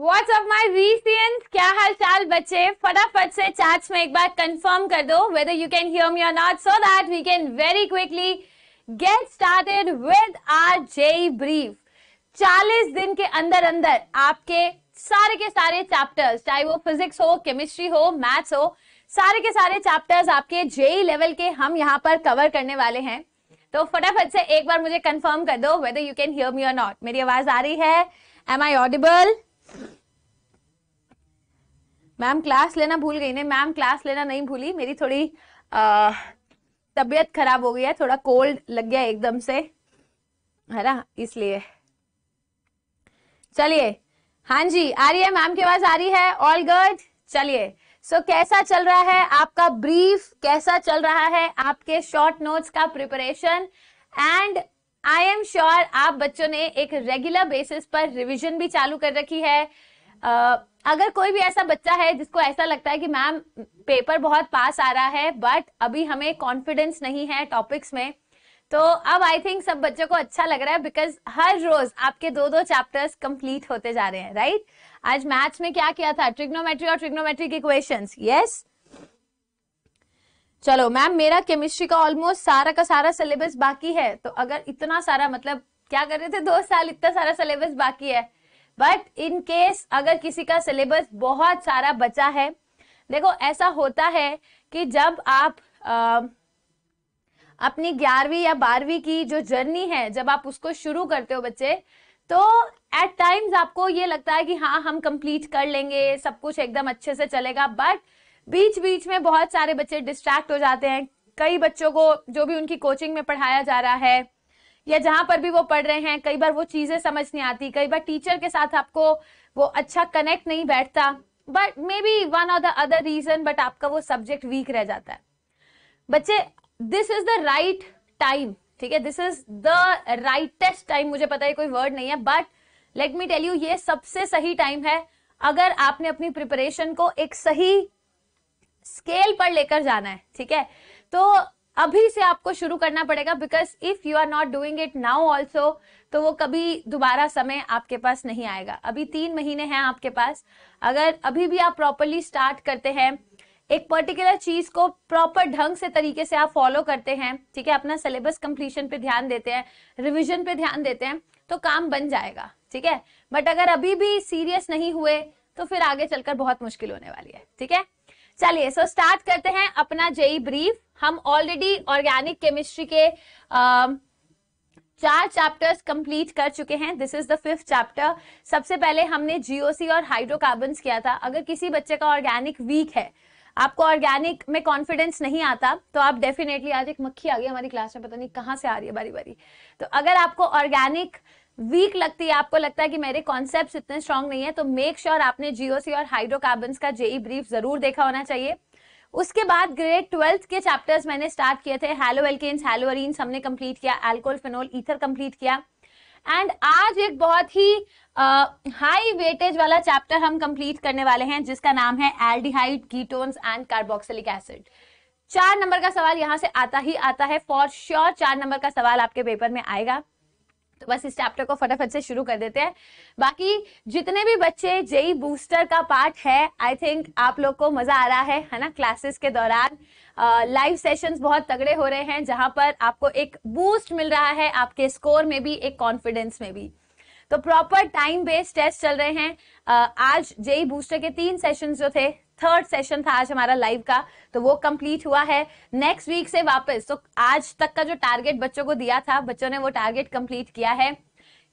What's up my रीसियंस क्या हाल चाल बच्चे फटाफट से चैट्स में एक बार कंफर्म कर दो whether you can hear me और not so that we can very quickly get started with our JEE brief 40 दिन के अंदर अंदर आपके सारे के सारे चैप्टर्स चाहे वो फिजिक्स हो केमिस्ट्री हो मैथ्स हो सारे के सारे चैप्टर्स आपके जेई लेवल के हम यहाँ पर कवर करने वाले हैं तो फटाफट से एक बार मुझे कंफर्म कर दो whether you can hear me और नॉट मेरी आवाज आ रही है am I audible ma'am class लेना भूल गई नहीं मैम क्लास लेना नहीं भूली मेरी थोड़ी तबीयत खराब हो गई है थोड़ा कोल्ड लग गया एकदम से है ना इसलिए चलिए हाँ जी आ रही है मैम की आवाज आ रही है ऑल गुड चलिए सो so, कैसा चल रहा है आपका ब्रीफ कैसा चल रहा है आपके शॉर्ट नोट्स का preparation and I am sure आप बच्चों ने एक रेगुलर बेसिस पर रिविजन भी चालू कर रखी है uh, अगर कोई भी ऐसा बच्चा है जिसको ऐसा लगता है कि मैम पेपर बहुत पास आ रहा है बट अभी हमें कॉन्फिडेंस नहीं है टॉपिक्स में तो अब आई थिंक सब बच्चों को अच्छा लग रहा है बिकॉज हर रोज आपके दो दो चैप्टर्स कंप्लीट होते जा रहे हैं राइट right? आज मैथ्स में क्या किया था ट्रिग्नोमेट्री और ट्रिग्नोमेट्री इक्वेशंस क्वेश्चन यस चलो मैम मेरा केमिस्ट्री का ऑलमोस्ट सारा का सारा सिलेबस बाकी है तो अगर इतना सारा मतलब क्या कर रहे थे दो साल इतना सारा सिलेबस बाकी है बट इन केस अगर किसी का सिलेबस बहुत सारा बचा है देखो ऐसा होता है कि जब आप आ, अपनी ग्यारहवीं या बारहवीं की जो जर्नी है जब आप उसको शुरू करते हो बच्चे तो एट टाइम्स आपको ये लगता है कि हाँ हम कंप्लीट कर लेंगे सब कुछ एकदम अच्छे से चलेगा बट बीच बीच में बहुत सारे बच्चे डिस्ट्रैक्ट हो जाते हैं कई बच्चों को जो भी उनकी कोचिंग में पढ़ाया जा रहा है या जहां पर भी वो पढ़ रहे हैं कई बार वो चीजें समझ नहीं आती कई बार टीचर के साथ आपको वो अच्छा कनेक्ट नहीं बैठता but maybe one of the other reason but आपका वो सब्जेक्ट वीक रह जाता है बच्चे this is the right time ठीक है this is the rightest time मुझे पता है कोई वर्ड नहीं है but let me tell you ये सबसे सही टाइम है अगर आपने अपनी प्रिपरेशन को एक सही स्केल पर लेकर जाना है ठीक है तो अभी से आपको शुरू करना पड़ेगा because if you are not doing it now also तो वो कभी दोबारा समय आपके पास नहीं आएगा अभी तीन महीने हैं आपके पास अगर अभी भी आप प्रॉपरली स्टार्ट करते हैं एक पर्टिकुलर चीज को प्रॉपर ढंग से तरीके से आप फॉलो करते हैं ठीक है अपना सिलेबस कंप्लीशन पे ध्यान देते हैं रिविजन पे ध्यान देते हैं तो काम बन जाएगा ठीक है बट अगर अभी भी सीरियस नहीं हुए तो फिर आगे चलकर बहुत मुश्किल होने वाली है ठीक है चलिए सो स्टार्ट करते हैं अपना जेई ब्रीफ e हम ऑलरेडी ऑर्गेनिक केमिस्ट्री के चार चैप्टर्स कंप्लीट कर चुके हैं this is the fifth chapter सबसे पहले हमने जीओसी और हाइड्रोकार्बन किया था अगर किसी बच्चे का ऑर्गेनिक वीक है आपको ऑर्गेनिक में कॉन्फिडेंस नहीं आता तो आप डेफिनेटली आज एक मक्खी आ गई हमारी क्लास में पता नहीं कहाँ से आ रही है बारी बारी तो अगर आपको ऑर्गेनिक वीक लगती है आपको लगता है कि मेरे कॉन्सेप्ट इतने स्ट्रांग नहीं है तो मेक श्योर sure आपने जीओसी और हाइड्रोकार्बन का जेई ब्रीफ e जरूर देखा होना चाहिए उसके बाद ग्रेड ट्वेल्थ के चैप्टर्स मैंने स्टार्ट किए थे हेलो एल्केन्स हेलो हमने कंप्लीट किया एल्कोल फिनोल ईथर कंप्लीट किया एंड आज एक बहुत ही हाई वेटेज वाला चैप्टर हम कंप्लीट करने वाले हैं जिसका नाम है aldehyde ketones and carboxylic acid चार नंबर का सवाल यहां से आता ही आता है फॉर श्योर sure, चार नंबर का सवाल आपके पेपर में आएगा तो बस इस चैप्टर को फटाफट से शुरू कर देते हैं बाकी जितने भी बच्चे जेई बूस्टर का पार्ट है आई थिंक आप लोग को मजा आ रहा है है ना क्लासेस के दौरान लाइव uh, सेशंस बहुत तगड़े हो रहे हैं जहां पर आपको एक बूस्ट मिल रहा है आपके स्कोर में भी एक कॉन्फिडेंस में भी तो प्रॉपर टाइम बेस्ड टेस्ट चल रहे हैं uh, आज जेई बूस्टर के तीन सेशन जो थे थर्ड सेशन था आज हमारा लाइव का तो वो कंप्लीट हुआ है नेक्स्ट वीक से वापस तो आज तक का जो टारगेट बच्चों को दिया था बच्चों ने वो टारगेट कंप्लीट किया है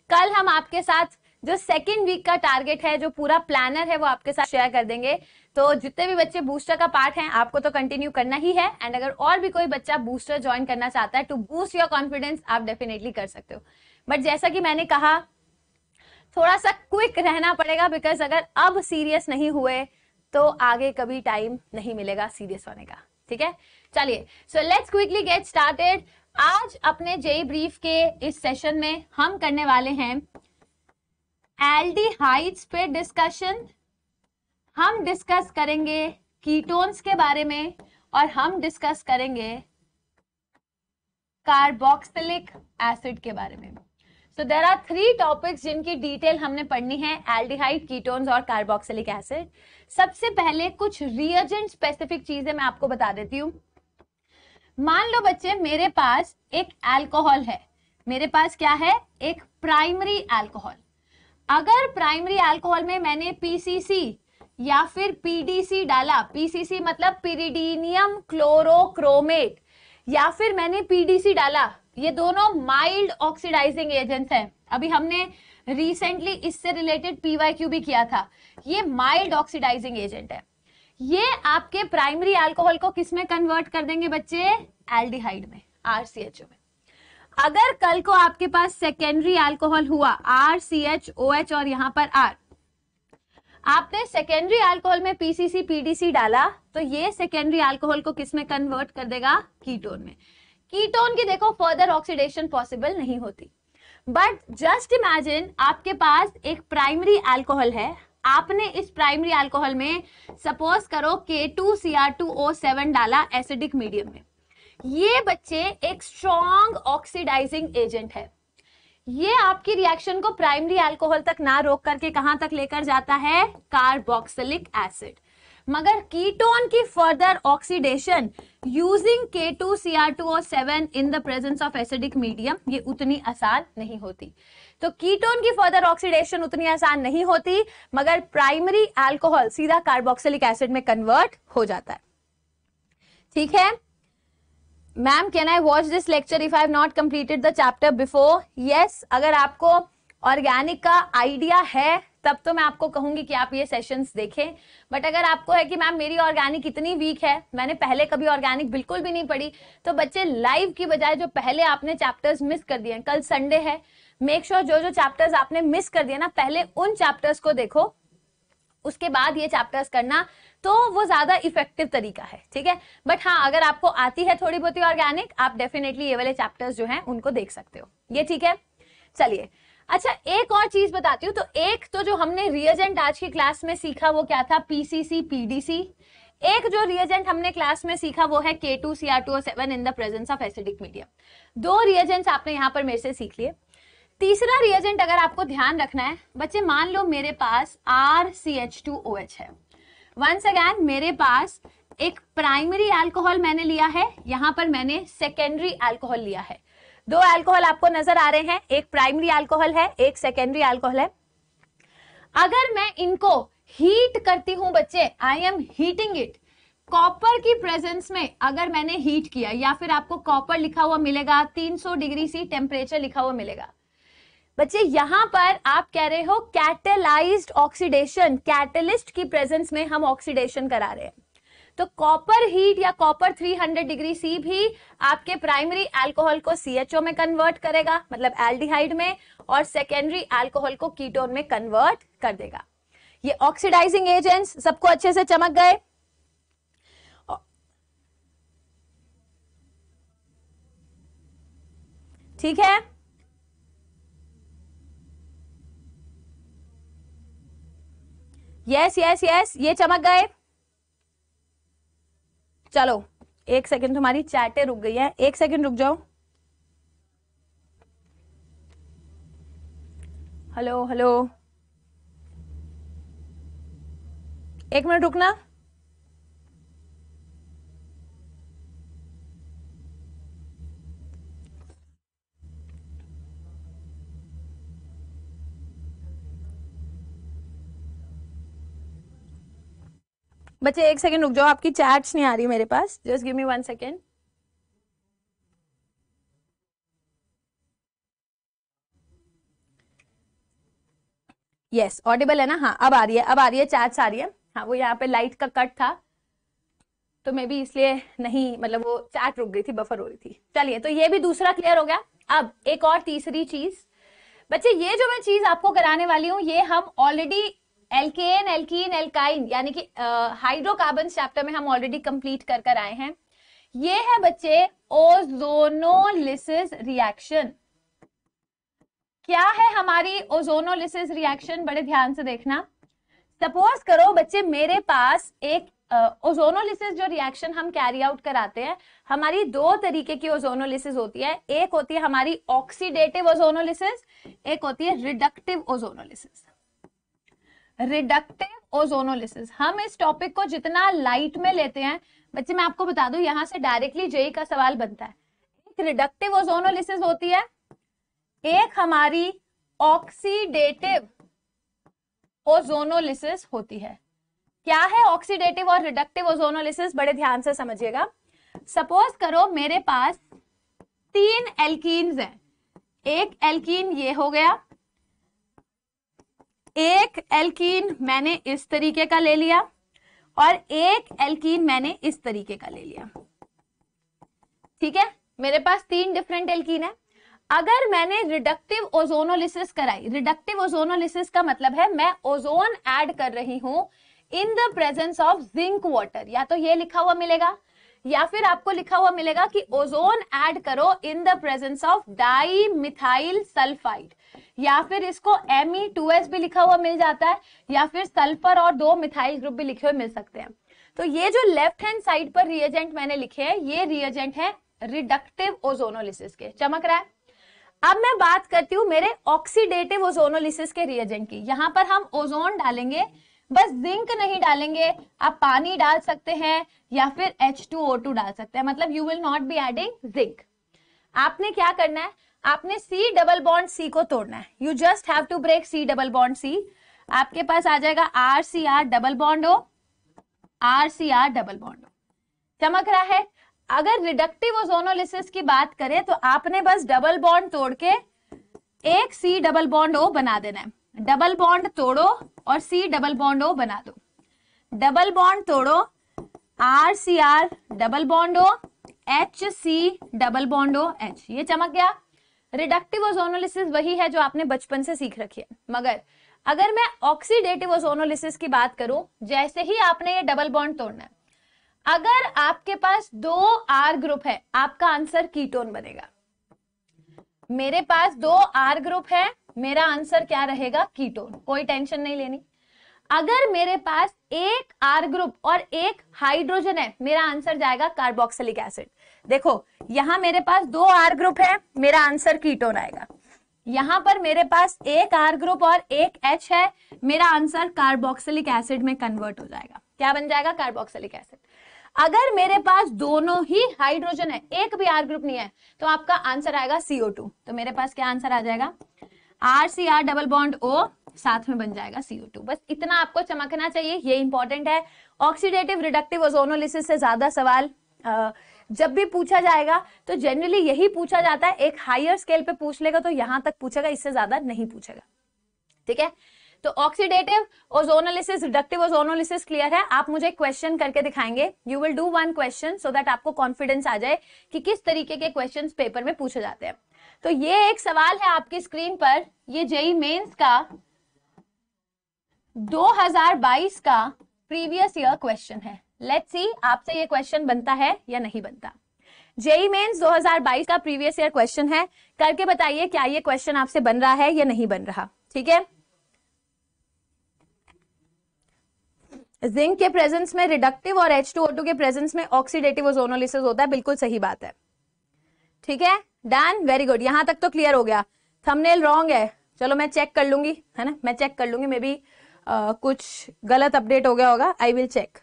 कल हम आपके साथ जो सेकेंड वीक का टारगेट है जो पूरा प्लानर है वो आपके साथ शेयर कर देंगे तो जितने भी बच्चे बूस्टर का पार्ट हैं आपको तो कंटिन्यू करना ही है एंड अगर और भी कोई बच्चा बूस्टर ज्वाइन करना चाहता है टू बूस्ट योर कॉन्फिडेंस आप डेफिनेटली कर सकते हो बट जैसा कि मैंने कहा थोड़ा सा क्विक रहना पड़ेगा बिकॉज अगर अब सीरियस नहीं हुए तो आगे कभी टाइम नहीं मिलेगा सीरियस होने का ठीक है चलिए so let's quickly get started आज अपने जेई ब्रीफ के इस सेशन में हम करने वाले हैं एल्डिहाइड्स पे डिस्कशन हम डिस्कस करेंगे कीटोन्स के बारे में और हम डिस्कस करेंगे कार्बोक्सिलिक एसिड के बारे में so there are three topics जिनकी डिटेल हमने पढ़नी है एल्डिहाइड कीटोन्स और कार्बोक्सिलिक एसिड सबसे पहले कुछ रिएजेंट स्पेसिफिक चीजें मैं आपको बता देती हूँ मान लो बच्चे मेरे पास एक अल्कोहल है मेरे पास क्या है एक प्राइमरी अल्कोहल अगर प्राइमरी अल्कोहल में मैंने पीसीसी या फिर पीडीसी डाला पीसीसी मतलब पीरिडीनियम क्लोरोक्रोमेट या फिर मैंने पीडीसी डाला ये दोनों माइल्ड ऑक्सीडाइजिंग एजेंट्स हैं अभी हमने रिसेंटली इससे रिलेटेड पीवाईक्यू भी किया था ये माइल्ड ऑक्सीडाइजिंग एजेंट है ये आपके प्राइमरी अल्कोहल को किसमें कन्वर्ट कर देंगे बच्चे एल्डिहाइड में आरसीएचओ में अगर कल को आपके पास सेकेंडरी अल्कोहल हुआ R C H O H और यहां पर आर आपने सेकेंडरी अल्कोहल में पीसीसी पीडीसी डाला तो ये सेकेंडरी अल्कोहल को किस में कन्वर्ट कर देगा कीटोन में कीटोन की देखो फर्दर ऑक्सीडेशन पॉसिबल नहीं होती बट जस्ट इमेजिन आपके पास एक प्राइमरी एल्कोहल है आपने इस प्राइमरी एल्कोहल में सपोज करो K two C R two O seven डाला एसिडिक मीडियम में ये बच्चे एक स्ट्रॉन्ग ऑक्सीडाइजिंग एजेंट है ये आपकी रिएक्शन को प्राइमरी अल्कोहल तक ना रोक करके कहां तक लेकर जाता है कार्बोक्सिलिक एसिड मगर कीटोन की further oxidation using K two C R two O seven in the presence of acidic medium ये उतनी आसान नहीं होती तो कीटोन की फर्दर ऑक्सीडेशन उतनी आसान नहीं होती मगर प्राइमरी एल्कोहल सीधा कार्बोक्सिलिक एसिड में कन्वर्ट हो जाता है ठीक है ma'am can I watch this lecture if I have not completed the chapter before yes अगर आपको ऑर्गेनिक का आइडिया है तब तो मैं आपको कहूंगी कि आप ये सेशंस देखें बट अगर आपको है कि मैम मेरी ऑर्गेनिक इतनी वीक है मैंने पहले कभी ऑर्गेनिक बिल्कुल भी नहीं पढ़ी तो बच्चे लाइव की बजाय जो पहले आपने चैप्टर्स मिस कर दिए कल संडे है मेक श्योर sure जो जो चैप्टर्स आपने मिस कर दिया ना पहले उन चैप्टर्स को देखो उसके बाद ये चैप्टर्स करना तो वो ज्यादा इफेक्टिव तरीका है ठीक है बट हाँ अगर आपको आती है थोड़ी बहुत ऑर्गेनिक आप डेफिनेटली ये वाले चैप्टर्स जो हैं उनको देख सकते हो ये ठीक है चलिए अच्छा एक और चीज बताती हूँ तो एक तो जो हमने रिएजेंट आज की क्लास में सीखा वो क्या था पीसीसी पीडीसी एक जो रिएजेंट हमने क्लास में सीखा वो है K two C R two seven in the presence of acidic medium दो रिएजेंट्स आपने यहाँ पर मेरे से सीख लिए तीसरा रिएजेंट अगर आपको ध्यान रखना है बच्चे मान लो मेरे पास R C H two O H है वंस अगैन मेरे पास एक प्राइमरी अल्कोहल मैंने लिया है यहाँ पर मैंने सेकेंडरी अल्कोहल लिया है दो अल्कोहल आपको नजर आ रहे हैं एक प्राइमरी अल्कोहल है एक सेकेंडरी अल्कोहल है अगर मैं इनको हीट करती हूं बच्चे I am heating it copper की प्रेजेंस में अगर मैंने हीट किया या फिर आपको कॉपर लिखा हुआ मिलेगा 300 डिग्री सी टेम्परेचर लिखा हुआ मिलेगा बच्चे यहां पर आप कह रहे हो कैटेलाइज्ड ऑक्सीडेशन कैटलिस्ट की प्रेजेंस में हम ऑक्सीडेशन करा रहे हैं तो कॉपर हीट या कॉपर 300 डिग्री सी भी आपके प्राइमरी अल्कोहल को सीएचओ में कन्वर्ट करेगा मतलब एल्डिहाइड में और सेकेंडरी अल्कोहल को कीटोन में कन्वर्ट कर देगा ये ऑक्सीडाइजिंग एजेंट्स सबको अच्छे से चमक गए ठीक है यस यस यस ये चमक गए चलो एक सेकंड तुम्हारी चैटे रुक गई है एक सेकंड रुक जाओ हेलो हेलो एक मिनट रुकना बच्चे एक सेकेंड रुक जाओ आपकी चैट्स नहीं आ रही मेरे पास just give me one second yes audible है ना हाँ अब आ रही है अब आ रही है चैट्स आ रही है हाँ वो यहाँ पे लाइट का कट था तो मैं भी इसलिए नहीं मतलब वो चैट रुक गई थी बफर हो रही थी चलिए तो ये भी दूसरा क्लियर हो गया अब एक और तीसरी चीज बच्चे ये जो मैं चीज आपको कराने वाली हूँ ये हम ऑलरेडी एल्केन एल्कीन एल्काइन यानी कि हाइड्रोकार्बन चैप्टर में हम ऑलरेडी कंप्लीट कर कर आए हैं ये है बच्चे ओजोनोलिसिस रिएक्शन क्या है हमारी ओजोनोलिसिस रिएक्शन बड़े ध्यान से देखना सपोज करो बच्चे मेरे पास एक ओजोनोलिसिस uh, जो रिएक्शन हम कैरी आउट कराते हैं हमारी दो तरीके की ओजोनोलिसिस होती है एक होती है हमारी ऑक्सीडेटिव ओजोनोलिसिस एक होती है रिडक्टिव ओजोनोलिसिस रिडक्टिव ओजोनोलिसिस हम इस टॉपिक को जितना लाइट में लेते हैं बच्चे मैं आपको बता दू यहां से डायरेक्टली जेई e का सवाल बनता है एक रिडक्टिव ओजोनोलिसिस होती है एक हमारी ऑक्सीडेटिव ओजोनोलिसिस होती है क्या है ऑक्सीडेटिव और रिडक्टिव ओजोनोलिसिस बड़े ध्यान से समझिएगा सपोज करो मेरे पास तीन एल्कीन्स हैं एक एल्कीन ये हो गया एक एल्कीन मैंने इस तरीके का ले लिया और एक एल्कीन मैंने इस तरीके का ले लिया ठीक है मेरे पास तीन डिफरेंट एल्कीन है अगर मैंने रिडक्टिव ओजोनोलिसिस कराई रिडक्टिव ओजोनोलिसिस का मतलब है मैं ओजोन ऐड कर रही हूं in the presence of zinc water या तो ये लिखा हुआ मिलेगा या फिर आपको लिखा हुआ मिलेगा कि ओजोन ऐड करो in the presence of dimethyl sulphide या फिर इसको एम ई टू एस भी लिखा हुआ मिल जाता है या फिर सल्फर और दो मिथाइल ग्रुप भी लिखे हुए मिल सकते हैं तो ये जो लेफ्ट हैंड साइड पर रिएजेंट मैंने लिखे हैं ये रिएजेंट है रिडक्टिव ओजोनोलिसिस के चमक रहा है अब मैं बात करती हूँ मेरे ऑक्सीडेटिव ओजोनोलिसिस के रिएजेंट की यहाँ पर हम ओजोन डालेंगे बस जिंक नहीं डालेंगे आप पानी डाल सकते हैं या फिर H2O2 डाल सकते हैं मतलब you will not be adding zinc आपने क्या करना है आपने सी डबल बॉन्ड सी को तोड़ना है you just have to break C double bond C आपके पास आ जाएगा R C R double bond O R C R double bond O चमक रहा है अगर रिडक्टिव ओजोनोलिसिस की बात करें तो आपने बस डबल बॉन्ड तोड़ के एक सी डबल बॉन्ड ओ बना देना है डबल बॉन्ड तोड़ो और सी डबल बॉन्ड ओ बना दो डबल बॉन्ड तोड़ो R C R double bond O H C double bond O H ये चमक गया रिडक्टिव ओजोनोलिसिस वही है जो आपने बचपन से सीख रखी है मगर अगर मैं ऑक्सीडेटिव ओजोनोलिसिस की बात करूं जैसे ही आपने ये डबल बॉन्ड तोड़ना है अगर आपके पास दो आर ग्रुप है आपका आंसर कीटोन बनेगा मेरे पास दो आर ग्रुप है मेरा आंसर क्या रहेगा कीटोन कोई टेंशन नहीं लेनी अगर मेरे पास एक आर ग्रुप और एक हाइड्रोजन है मेरा आंसर जाएगा कार्बोक्सिलिक एसिड देखो यहां मेरे पास दो आर ग्रुप है मेरा आंसर कीटोन आएगा यहां पर मेरे पास एक आर ग्रुप और एक एच है मेरा आंसर कार्बोक्सिलिक एसिड में कन्वर्ट हो जाएगा क्या बन जाएगा कार्बोक्सिलिक एसिड अगर मेरे पास दोनों ही हाइड्रोजन है एक भी आर ग्रुप नहीं है तो आपका आंसर आएगा सीओ टू तो मेरे पास क्या आंसर आ जाएगा R C R double bond O साथ में बन जाएगा सीओ टू बस इतना आपको चमकना चाहिए ये इंपॉर्टेंट है ऑक्सीडेटिव रिडक्टिव ओजोनोलिसिस से ज्यादा सवाल आ, जब भी पूछा जाएगा तो जनरली यही पूछा जाता है एक हायर स्केल पे पूछ लेगा तो यहां तक पूछेगा इससे ज्यादा नहीं पूछेगा ठीक है तो oxidative ozonolysis reductive ozonolysis clear है आप मुझे क्वेश्चन करके दिखाएंगे you will do one question so that आपको कॉन्फिडेंस आ जाए कि किस तरीके के क्वेश्चन पेपर में पूछे जाते हैं तो ये एक सवाल है आपकी स्क्रीन पर ये जेई मेन्स e का 2022 का प्रीवियस ईयर क्वेश्चन है लेट्स सी आपसे ये क्वेश्चन बनता है या नहीं बनता जेई मेन्स 2022 का प्रीवियस ईयर क्वेश्चन है करके बताइए क्या ये क्वेश्चन आपसे बन रहा है या नहीं बन रहा ठीक है जिंक के प्रेजेंस में रिडक्टिव और टू के प्रेजेंस में ऑक्सीडेटिव ओजोनोलिसिस होता है बिल्कुल सही बात है ठीक है डन वेरी गुड यहां तक तो क्लियर हो गया थंबनेल रॉन्ग है चलो मैं चेक कर लूंगी है ना मैं चेक कर लूंगी मे बी कुछ गलत अपडेट हो गया होगा आई विल चेक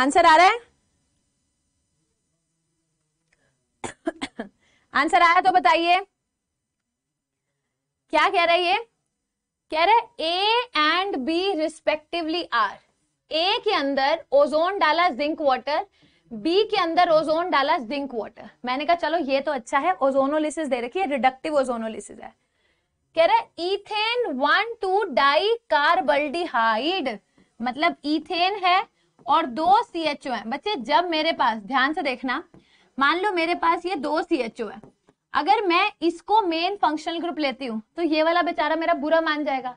आंसर आ रहा है आंसर आया तो बताइए क्या कह रहा है ये कह रहा है A and B respectively are A के अंदर ओजोन डाला जिंक वाटर बी के अंदर ओजोन डाला जिंक वाटर मैंने कहा चलो ये तो अच्छा है ओजोनोलिसिस दे रखी है रिडक्टिव ओजोनोलिसिस है कह रहा मतलब है ethane one two di carbaldehyde मतलब इथेन है और दो सी एच ओ है बच्चे जब मेरे पास ध्यान से देखना मान लो मेरे पास ये दो सी एच ओ है अगर मैं इसको मेन फंक्शनल ग्रुप लेती हूँ तो ये वाला बेचारा मेरा बुरा मान जाएगा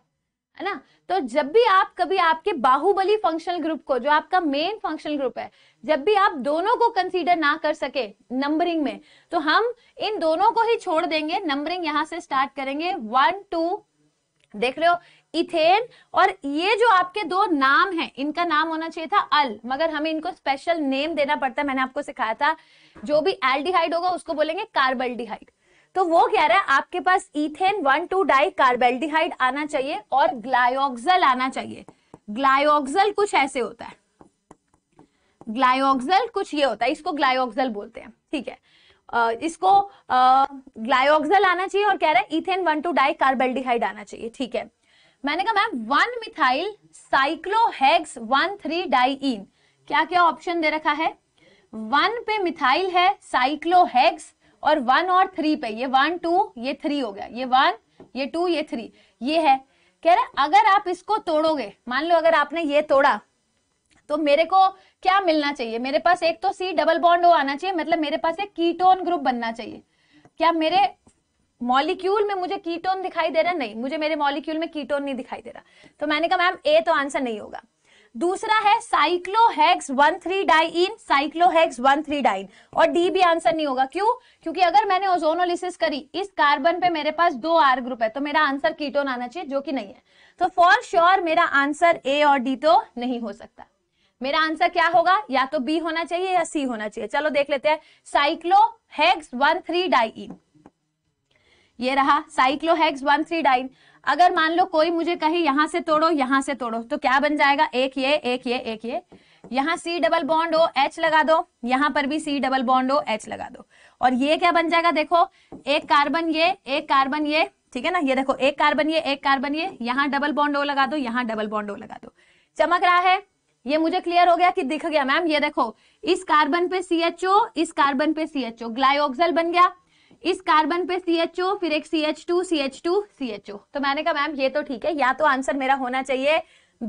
है ना तो जब भी आप कभी आपके बाहुबली फंक्शनल ग्रुप को जो आपका मेन फंक्शनल ग्रुप है जब भी आप दोनों को कंसीडर ना कर सके नंबरिंग में तो हम इन दोनों को ही छोड़ देंगे नंबरिंग यहां से स्टार्ट करेंगे वन टू देख रहे हो इथेन और ये जो आपके दो नाम हैं इनका नाम होना चाहिए था अल मगर हमें इनको स्पेशल नेम देना पड़ता है मैंने आपको सिखाया था जो भी एल्डिहाइड होगा उसको बोलेंगे कार्बल्डिहाइड तो वो कह रहा है आपके पास ethane one two di carbaldehyde आना चाहिए और ग्लायोक्सल आना चाहिए ग्लायोक्सल कुछ ऐसे होता है ग्लायोक्सल कुछ ये होता है इसको ग्लायोक्सल बोलते हैं ठीक है आ, इसको ग्लायोक्सल आना चाहिए और कह रहा है ethane one two di carbaldehyde आना चाहिए ठीक है मैंने कहा ma'am one methyl cyclohex one three diene क्या क्या ऑप्शन दे रखा है वन पे मिथाइल है साइक्लोहेक्स और वन और थ्री पे ये वन टू ये थ्री हो गया ये वन ये टू ये थ्री ये है कह रहे अगर आप इसको तोड़ोगे मान लो अगर आपने ये तोड़ा तो मेरे को क्या मिलना चाहिए मेरे पास एक तो सी डबल बॉन्ड हो आना चाहिए मतलब मेरे पास एक कीटोन ग्रुप बनना चाहिए क्या मेरे मॉलिक्यूल में मुझे कीटोन दिखाई दे रहा नहीं मुझे मेरे मॉलिक्यूल में कीटोन नहीं दिखाई दे रहा तो मैंने कहा मैम ए तो आंसर नहीं होगा दूसरा है cyclohex one three diene cyclohex one three diene और डी भी आंसर नहीं होगा क्यों क्योंकि अगर मैंने ओजोनोलिसिस करी इस कार्बन पे मेरे पास दो आर ग्रुप है तो मेरा आंसर कीटोन आना चाहिए जो कि नहीं है तो फॉर श्योर sure, मेरा आंसर ए और डी तो नहीं हो सकता मेरा आंसर क्या होगा या तो बी होना चाहिए या सी होना चाहिए चलो देख लेते हैं साइक्लोहेक्स वन थ्री डाइन ये रहा साइक्लोहेक्स वन थ्री डाइन अगर मान लो कोई मुझे कहे यहां से तोड़ो यहां से तोड़ो तो क्या बन जाएगा एक ये एक ये एक ये यहाँ C double bond O H लगा दो यहां पर भी C double bond O H लगा दो और ये क्या बन जाएगा देखो एक कार्बन ये एक कार्बन ये ठीक है ना ये देखो एक कार्बन ये एक कार्बन ये यहाँ डबल बॉन्ड ओ लगा दो यहाँ डबल बॉन्ड ओ लगा दो चमक रहा है ये मुझे क्लियर हो गया कि दिख गया मैम ये देखो इस कार्बन पे सी एच ओ इस कार्बन पे सी एच ओ ग्लायोक्सल बन गया इस कार्बन पे सी एच ओ फिर एक C H two C H two C H O तो मैंने कहा मैम ये तो ठीक है या तो आंसर मेरा होना चाहिए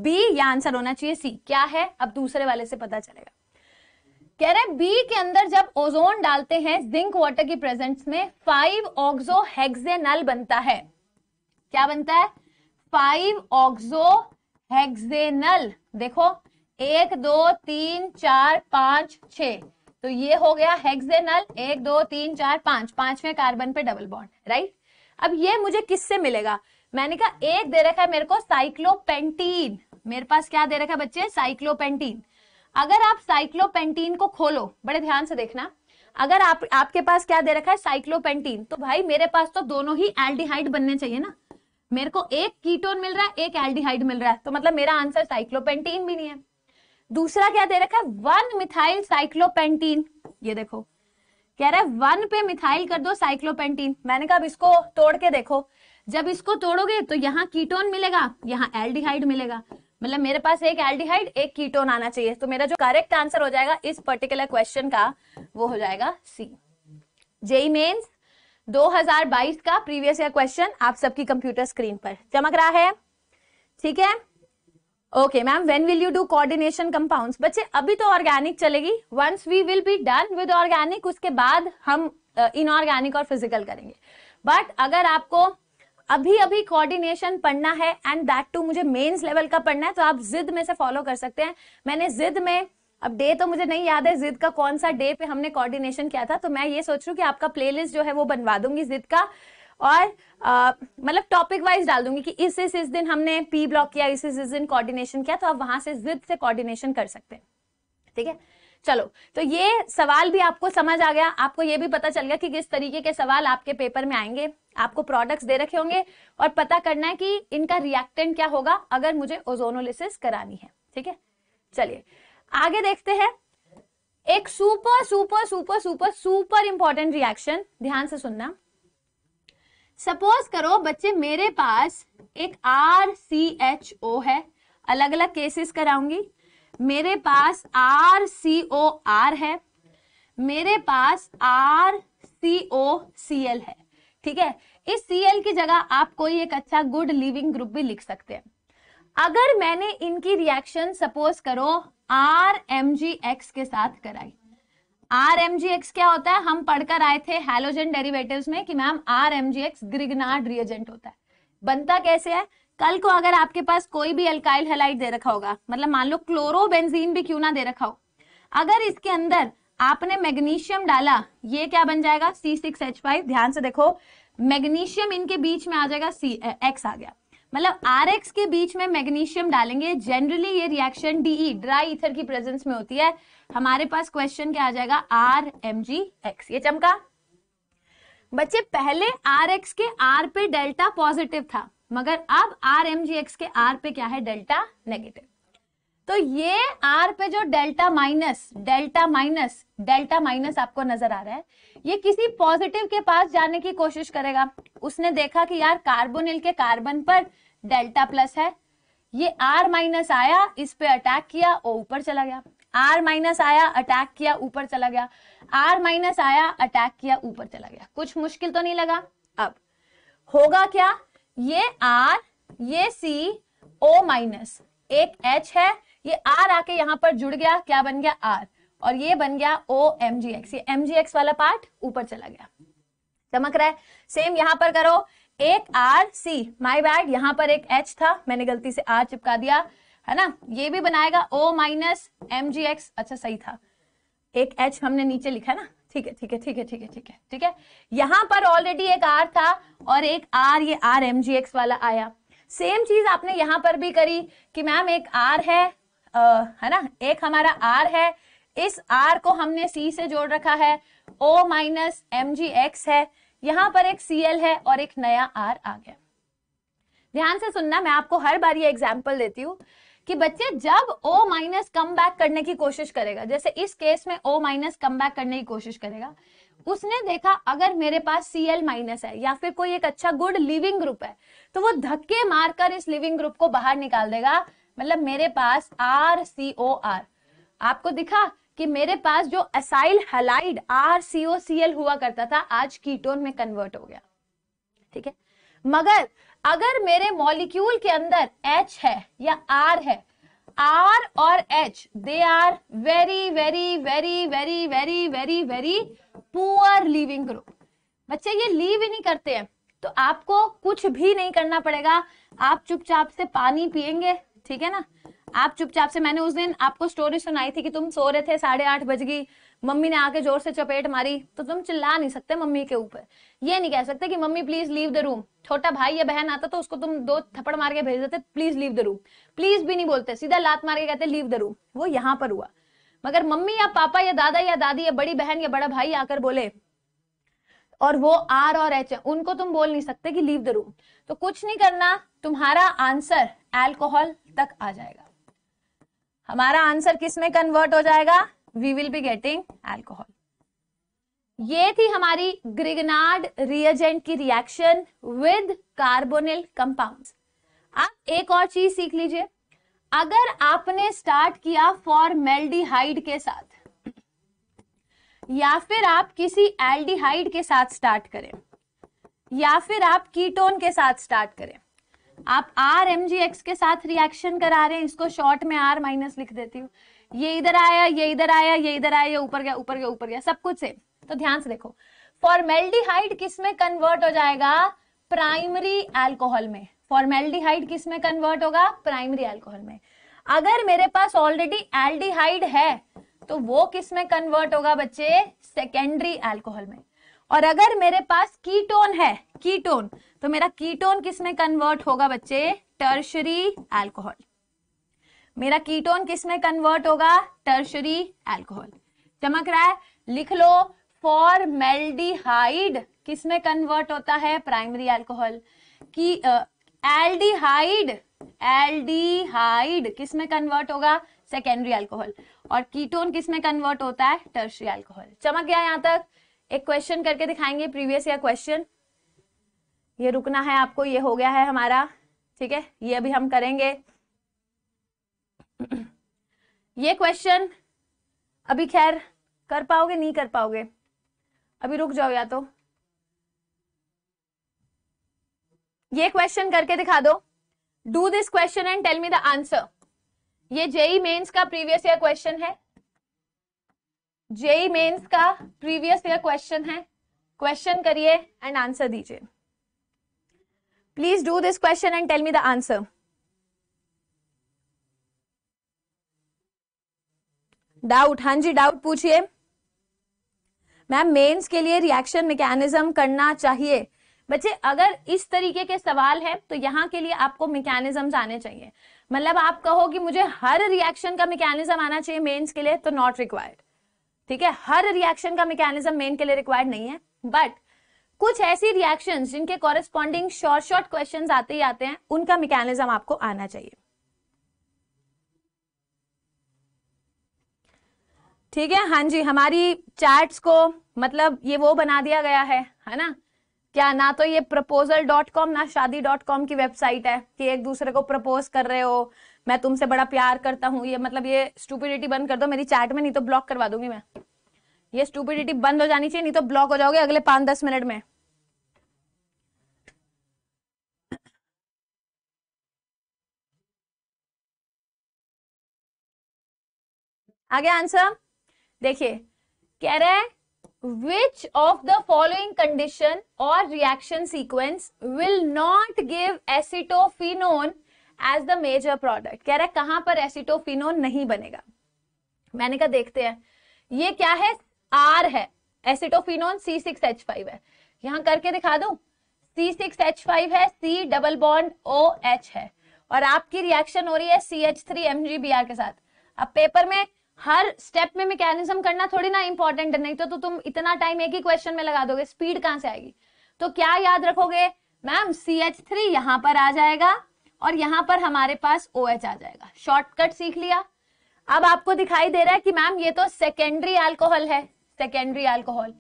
बी या आंसर होना चाहिए सी क्या है अब दूसरे वाले से पता चलेगा कह रहे बी के अंदर जब ओजोन डालते हैं जिंक वाटर की प्रेजेंस में फाइव ऑक्सो हेक्सेनल बनता है क्या बनता है फाइव ऑक्सो हेक्सेनल देखो एक दो तीन चार पांच छ तो ये हो गया हेक्सेनल एक दो तीन चार पांच पांचवें कार्बन पे डबल बॉन्ड राइट अब ये मुझे किससे मिलेगा मैंने कहा एक दे रखा है मेरे को साइक्लोपेंटीन मेरे पास क्या दे रखा है बच्चे साइक्लोपेंटीन अगर आप साइक्लोपेंटीन को खोलो बड़े ध्यान से देखना अगर आप आपके पास क्या दे रखा है साइक्लोपेंटीन तो भाई मेरे पास तो दोनों ही एल्डिहाइड बनने चाहिए ना मेरे को एक कीटोन मिल रहा है एक एल्डिहाइड मिल रहा है तो मतलब मेरा आंसर साइक्लोपेंटीन भी नहीं है दूसरा क्या दे रखा है वन मिथाइल साइक्लोपेंटीन ये देखो कह रहा है वन पे मिथाइल कर दो साइक्लोपेंटीन मैंने कहा अब इसको तोड़ के देखो जब इसको तोड़ोगे तो यहाँ कीटोन मिलेगा यहाँ एल्डिहाइड मिलेगा मतलब मेरे पास एक एल्डिहाइड एक कीटोन आना चाहिए तो मेरा जो करेक्ट आंसर हो जाएगा इस पर्टिकुलर क्वेश्चन का वो हो जाएगा सी जेई मेन्स 2022 का प्रीवियस ईयर क्वेश्चन आप सबकी कंप्यूटर स्क्रीन पर चमक रहा है ठीक है okay ma'am when will you do coordination compounds बच्चे अभी तो ऑर्गेनिक चलेगी once we will be done with organic उसके बाद हम इनऑर्गेनिक uh, और फिजिकल करेंगे बट अगर आपको अभी अभी कोऑर्डिनेशन पढ़ना है एंड दैट टू मुझे मेंस लेवल का पढ़ना है तो आप जिद में से फॉलो कर सकते हैं मैंने जिद में अब डे तो मुझे नहीं याद है जिद का कौन सा डे पे हमने कोऑर्डिनेशन किया था तो मैं ये सोच रही हूँ कि आपका प्लेलिस्ट जो है वो बनवा दूंगी जिद का और मतलब टॉपिक वाइज डाल दूंगी कि इस इस इस दिन हमने पी ब्लॉक किया इस इस इस दिन कोऑर्डिनेशन किया तो आप वहां से जिद से कोऑर्डिनेशन कर सकते हैं ठीक है चलो तो ये सवाल भी आपको समझ आ गया आपको ये भी पता चल गया कि किस तरीके के सवाल आपके पेपर में आएंगे आपको प्रोडक्ट्स दे रखे होंगे और पता करना है कि इनका रिएक्टेंट क्या होगा अगर मुझे ओजोनोलिसिस करानी है ठीक है चलिए आगे देखते हैं एक super super super super super important reaction ध्यान से सुनना सपोज करो बच्चे मेरे पास एक आर सी एच ओ है अलग अलग केसेस कराऊंगी मेरे पास आर सी ओ आर है मेरे पास R C O C L है ठीक है इस सी एल की जगह आप कोई एक अच्छा गुड लिविंग ग्रुप भी लिख सकते हैं अगर मैंने इनकी रिएक्शन सपोज करो आर एम जी एक्स के साथ कराई आर एम जी एक्स क्या होता है हम पढ़कर आए थे हेलोजन डेरिवेटिव्स में कि ma'am R M G X Grignard reagent होता है बनता कैसे है कल को अगर आपके पास कोई भी अल्काइल हेलाइट दे रखा होगा मतलब मान लो क्लोरोबेंजीन भी क्यों ना दे रखा हो अगर इसके अंदर आपने मैग्नीशियम डाला ये क्या बन जाएगा सी सिक्स एच फाइव ध्यान से देखो मैग्नीशियम इनके बीच में आ जाएगा सी एक्स आ गया मतलब आर एक्स के बीच में मैग्नीशियम डालेंगे जनरली ये रिएक्शन डीई ड्राई इथर की प्रेजेंस में होती है हमारे पास क्वेश्चन क्या आ जाएगा आर एम जी एक्स ये चमका बच्चे पहले आर एक्स के आर पे डेल्टा पॉजिटिव था मगर अब आर एम जी एक्स के आर पे क्या है डेल्टा नेगेटिव तो ये आर पे जो delta minus delta minus delta minus आपको नजर आ रहा है ये किसी पॉजिटिव के पास जाने की कोशिश करेगा उसने देखा कि यार कार्बोनिल के कार्बन पर डेल्टा प्लस है ये आर माइनस आया इस पे अटैक किया वो ऊपर चला गया आर माइनस आया अटैक किया ऊपर चला गया आर माइनस आया अटैक किया ऊपर चला गया कुछ मुश्किल तो नहीं लगा अब होगा क्या ये आर ये सी ओ माइनस एक एच है ये आर आके यहां पर जुड़ गया क्या बन गया आर और ये बन गया ओ एम जी एक्स ये एम जी एक्स वाला पार्ट ऊपर चला गया चमक रहा है सेम यहां पर करो एक आर सी माई बैड यहाँ पर एक एच था मैंने गलती से आर चिपका दिया है ना ये भी बनाएगा O minus M G X अच्छा सही था एक एच हमने नीचे लिखा ना ठीक है ठीक है ठीक है ठीक है ठीक है ठीक है यहाँ पर ऑलरेडी एक आर था और एक आर ये आर एम जी एक्स वाला आया सेम चीज आपने यहाँ पर भी करी कि मैम एक आर है आ, है ना एक हमारा आर है इस आर को हमने सी से जोड़ रखा है O minus M G X है यहां पर एक सीएल है और एक नया आर आ गया ध्यान से सुनना मैं आपको हर बार ये एग्जाम्पल देती हूँ कि बच्चे जब O माइनस कम बैक करने की कोशिश करेगा जैसे इस केस में O माइनस कम बैक करने की कोशिश करेगा उसने देखा अगर मेरे पास सी एल माइनस है या फिर कोई एक अच्छा गुड लिविंग ग्रुप है तो वो धक्के मारकर इस लिविंग ग्रुप को बाहर निकाल देगा मतलब मेरे पास आर सी ओ आर आपको दिखा कि मेरे पास जो acyl halide R CO CL हुआ करता था आज कीटोन में कन्वर्ट हो गया ठीक है मगर अगर मेरे मॉलिक्यूल के अंदर एच है या आर है आर और H they are very very very very very very very poor leaving group बच्चे ये लीव ही नहीं करते हैं तो आपको कुछ भी नहीं करना पड़ेगा आप चुपचाप से पानी पिएंगे ठीक है ना आप चुपचाप से मैंने उस दिन आपको स्टोरी सुनाई थी कि तुम सो रहे थे साढ़े आठ बज गई मम्मी ने आके जोर से चपेट मारी तो तुम चिल्ला नहीं सकते मम्मी के ऊपर ये नहीं कह सकते कि mummy please leave the room छोटा भाई या बहन आता तो उसको तुम दो थप्पड़ मार के भेज देते please leave the room please भी नहीं बोलते सीधा लात मार के कहते लीव द रूम वो यहाँ पर हुआ मगर मम्मी या पापा या दादा या दादी या बड़ी बहन या बड़ा भाई आकर बोले और वो आर और एच है उनको तुम बोल नहीं सकते कि लीव द रूम तो कुछ नहीं करना तुम्हारा आंसर एल्कोहल तक आ जाएगा हमारा आंसर किस में कन्वर्ट हो जाएगा we will be getting alcohol ये थी हमारी ग्रिगनार्ड रिएजेंट की रिएक्शन विद कार्बोनिल कंपाउंड्स आप एक और चीज सीख लीजिए अगर आपने स्टार्ट किया फॉर्मेल्डिहाइड के साथ या फिर आप किसी एल्डिहाइड के साथ स्टार्ट करें या फिर आप कीटोन के साथ स्टार्ट करें आप आर एम जी एक्स के साथ रिएक्शन करा रहे हैं इसको शॉर्ट में आर माइनस लिख देती हूँ ये इधर आया ये इधर आया ये इधर आया ये ऊपर गया ऊपर गया ऊपर गया सब कुछ सेम तो ध्यान से देखो फॉर्मेल्डिहाइड किस में कन्वर्ट हो जाएगा प्राइमरी एल्कोहल में फॉर्मेल्डिहाइड किस में कन्वर्ट होगा प्राइमरी एल्कोहल में अगर मेरे पास ऑलरेडी एल्डिहाइड है तो वो किस में कन्वर्ट होगा बच्चे सेकेंडरी एल्कोहल में और अगर मेरे पास कीटोन है कीटोन तो मेरा कीटोन किस में कन्वर्ट होगा बच्चे टर्शरी एल्कोहल मेरा कीटोन किस में कन्वर्ट होगा टर्शरी एल्कोहल चमक रहा है लिख लो फॉर्मेल्डिहाइड किस में कन्वर्ट होता है प्राइमरी एल्कोहल की एल्डिहाइड एल्डिहाइड किस में कन्वर्ट होगा सेकेंडरी एल्कोहल और कीटोन किस में कन्वर्ट होता है टर्शरी एल्कोहल चमक गया यहाँ तक एक क्वेश्चन करके दिखाएंगे प्रीवियस या क्वेश्चन ये रुकना है आपको ये हो गया है हमारा ठीक है ये अभी हम करेंगे ये क्वेश्चन अभी खैर कर पाओगे नहीं कर पाओगे अभी रुक जाओ या तो ये क्वेश्चन करके दिखा दो do this question and tell me the answer ये जेई मेंस e का प्रीवियस ईयर क्वेश्चन है जेई मेंस e का प्रीवियस ईयर क्वेश्चन है क्वेश्चन करिए एंड आंसर दीजिए please do this question and tell me the answer doubt हां जी doubt पूछिए मैम मेंस के लिए रिएक्शन मैकेनिज्म करना चाहिए बच्चे अगर इस तरीके के सवाल है तो यहाँ के लिए आपको मैकेनिज्म आने चाहिए मतलब आप कहो कि मुझे हर रिएक्शन का मैकेनिज्म आना चाहिए मेंस के लिए तो नॉट रिक्वायर्ड ठीक है हर रिएक्शन का मैकेनिज्म मेन के लिए रिक्वायर्ड नहीं है बट कुछ ऐसी रिएक्शन जिनके कॉरेस्पॉन्डिंग शॉर्ट शॉर्ट क्वेश्चन आते ही आते हैं उनका मैकेनिज्म आपको आना चाहिए ठीक है हाँ जी हमारी चैट्स को मतलब ये वो बना दिया गया है है ना क्या ना तो ये प्रपोजल डॉट कॉम ना शादी डॉट कॉम की वेबसाइट है कि एक दूसरे को प्रपोज कर रहे हो मैं तुमसे बड़ा प्यार करता हूँ ये मतलब ये स्टूपिडिटी बंद कर दो मेरी चैट में नहीं तो ब्लॉक करवा दूंगी मैं ये स्टूपिडिटी बंद हो जानी चाहिए नहीं तो ब्लॉक हो जाओगे अगले पांच दस मिनट में आगे आंसर देखिए कह रहे हैं which of the following condition और reaction sequence will not give acetophenone as the major product कह रहे हैं कहां पर एसिटोफिनोन नहीं बनेगा मैंने कहा देखते हैं ये क्या है आर है acetophen C six H five है यहां करके दिखा दू सी सिक्स एच फाइव है C double bond O H है और आपकी रिएक्शन हो रही है C H three M G B R के साथ अब पेपर में हर स्टेप में मैकेनिज्म करना थोड़ी ना इंपॉर्टेंट है नहीं तो, तो तुम इतना टाइम एक ही क्वेश्चन में लगा दोगे स्पीड कहां से आएगी तो क्या याद रखोगे मैम सी एच थ्री यहां पर आ जाएगा और यहां पर हमारे पास ओ OH आ जाएगा शॉर्टकट सीख लिया अब आपको दिखाई दे रहा है कि मैम ये तो सेकेंडरी एल्कोहल है सेकेंडरी एल्कोहल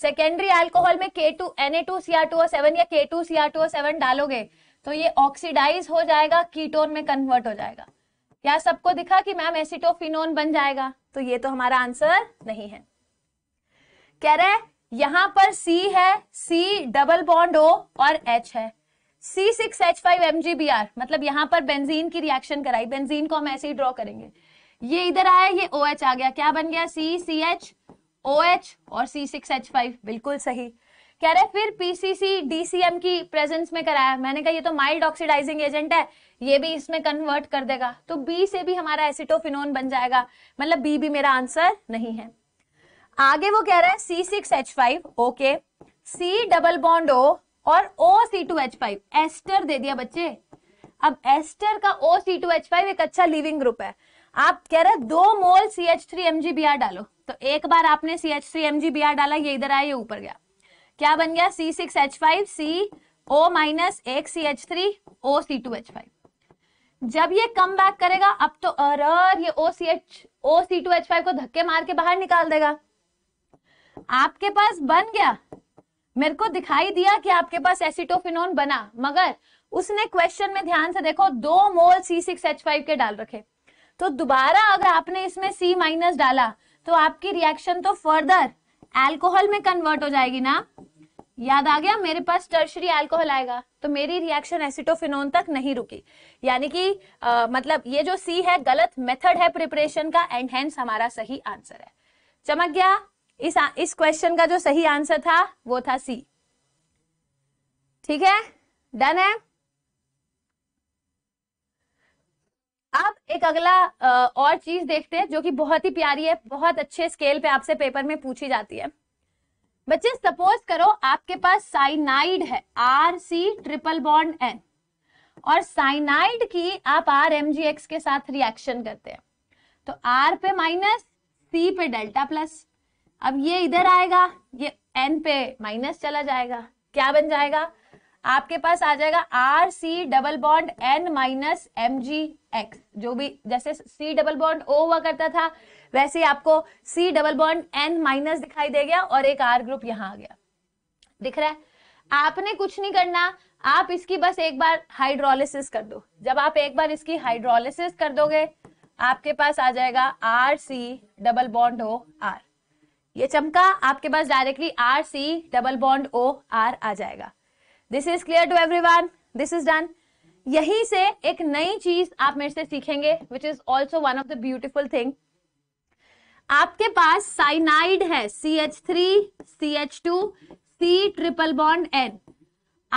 सेकेंडरी एल्कोहल में K two N A two C R two O seven या K two C R two O seven डालोगे तो ये ऑक्सीडाइज हो जाएगा कीटोन में कन्वर्ट हो जाएगा क्या सबको दिखा कि मैम एसिटोफिनोन बन जाएगा तो ये तो हमारा आंसर नहीं है कह रहे यहां पर C है C डबल बॉन्ड O और H है C six H five M G B R मतलब यहाँ पर बेंजीन की रिएक्शन कराई बेंजीन को हम ऐसे ही ड्रॉ करेंगे ये इधर आया ये ओ OH एच आ गया क्या बन गया सी सी एच OH और सी सिक्स एच फाइव बिल्कुल सही कह रहे फिर पीसीसी डीसीएम की प्रेजेंस में कराया मैंने कहा ये तो माइल्ड ऑक्सीडाइजिंग एजेंट है ये भी इसमें कन्वर्ट कर देगा तो बी से भी हमारा एसिटोफिनोन बन जाएगा मतलब बी भी मेरा आंसर नहीं है आगे वो कह रहा है C six H five okay C double bond O और O C two H five ester दे दिया बच्चे अब एस्टर का O C two H five एक अच्छा लिविंग ग्रुप है आप कह रहे दो mole C H three M G B R डालो तो एक बार आपने C H three M G B R डाला ये इधर आया ये ऊपर गया क्या बन गया C six H five C O minus एक C H three O C two H five जब ये कम बैक करेगा अब तो अरर ये O C H O C two H five को धक्के मार के बाहर निकाल देगा आपके पास बन गया मेरे को दिखाई दिया कि आपके पास एसिटोफिनोन बना मगर उसने क्वेश्चन में ध्यान से देखो दो mole C six H five के डाल रखे तो दोबारा अगर आपने इसमें सी माइनस डाला तो आपकी रिएक्शन तो फर्दर एल्कोहल में कन्वर्ट हो जाएगी ना याद आ गया मेरे पास टर्शरी एल्कोहल आएगा तो मेरी रिएक्शन एसिटोफिनोन तक नहीं रुकी यानी कि आ, मतलब ये जो सी है गलत मेथड है प्रिपरेशन का एंड हैंस हमारा सही आंसर है चमक गया इस आ, इस क्वेश्चन का जो सही आंसर था वो था सी ठीक है डन है अब एक अगला और चीज देखते हैं जो कि बहुत ही प्यारी है बहुत अच्छे स्केल पे आपसे पेपर में पूछी जाती है बच्चे सपोज करो आपके पास साइनाइड है R C triple bond N और साइनाइड की आप आर एम जी एक्स के साथ रिएक्शन करते हैं तो आर पे माइनस सी पे डेल्टा प्लस अब ये इधर आएगा ये एन पे माइनस चला जाएगा क्या बन जाएगा आपके पास आ जाएगा R C double bond N minus M G X जो भी जैसे सी डबल बॉन्ड ओ हुआ करता था वैसे आपको C double bond N minus दिखाई दे गया और एक आर ग्रुप यहाँ आ गया दिख रहा है आपने कुछ नहीं करना आप इसकी बस एक बार हाइड्रोलिसिस कर दो जब आप एक बार इसकी हाइड्रोलिसिस कर दोगे आपके पास आ जाएगा R C double bond O R ये चमका आपके पास directly R C double bond O R आ जाएगा this is clear to everyone this is done यहीं से एक नई चीज आप मेरे से सीखेंगे which is also one of the beautiful thing आपके पास साइनाइड है C H three C H two C triple bond N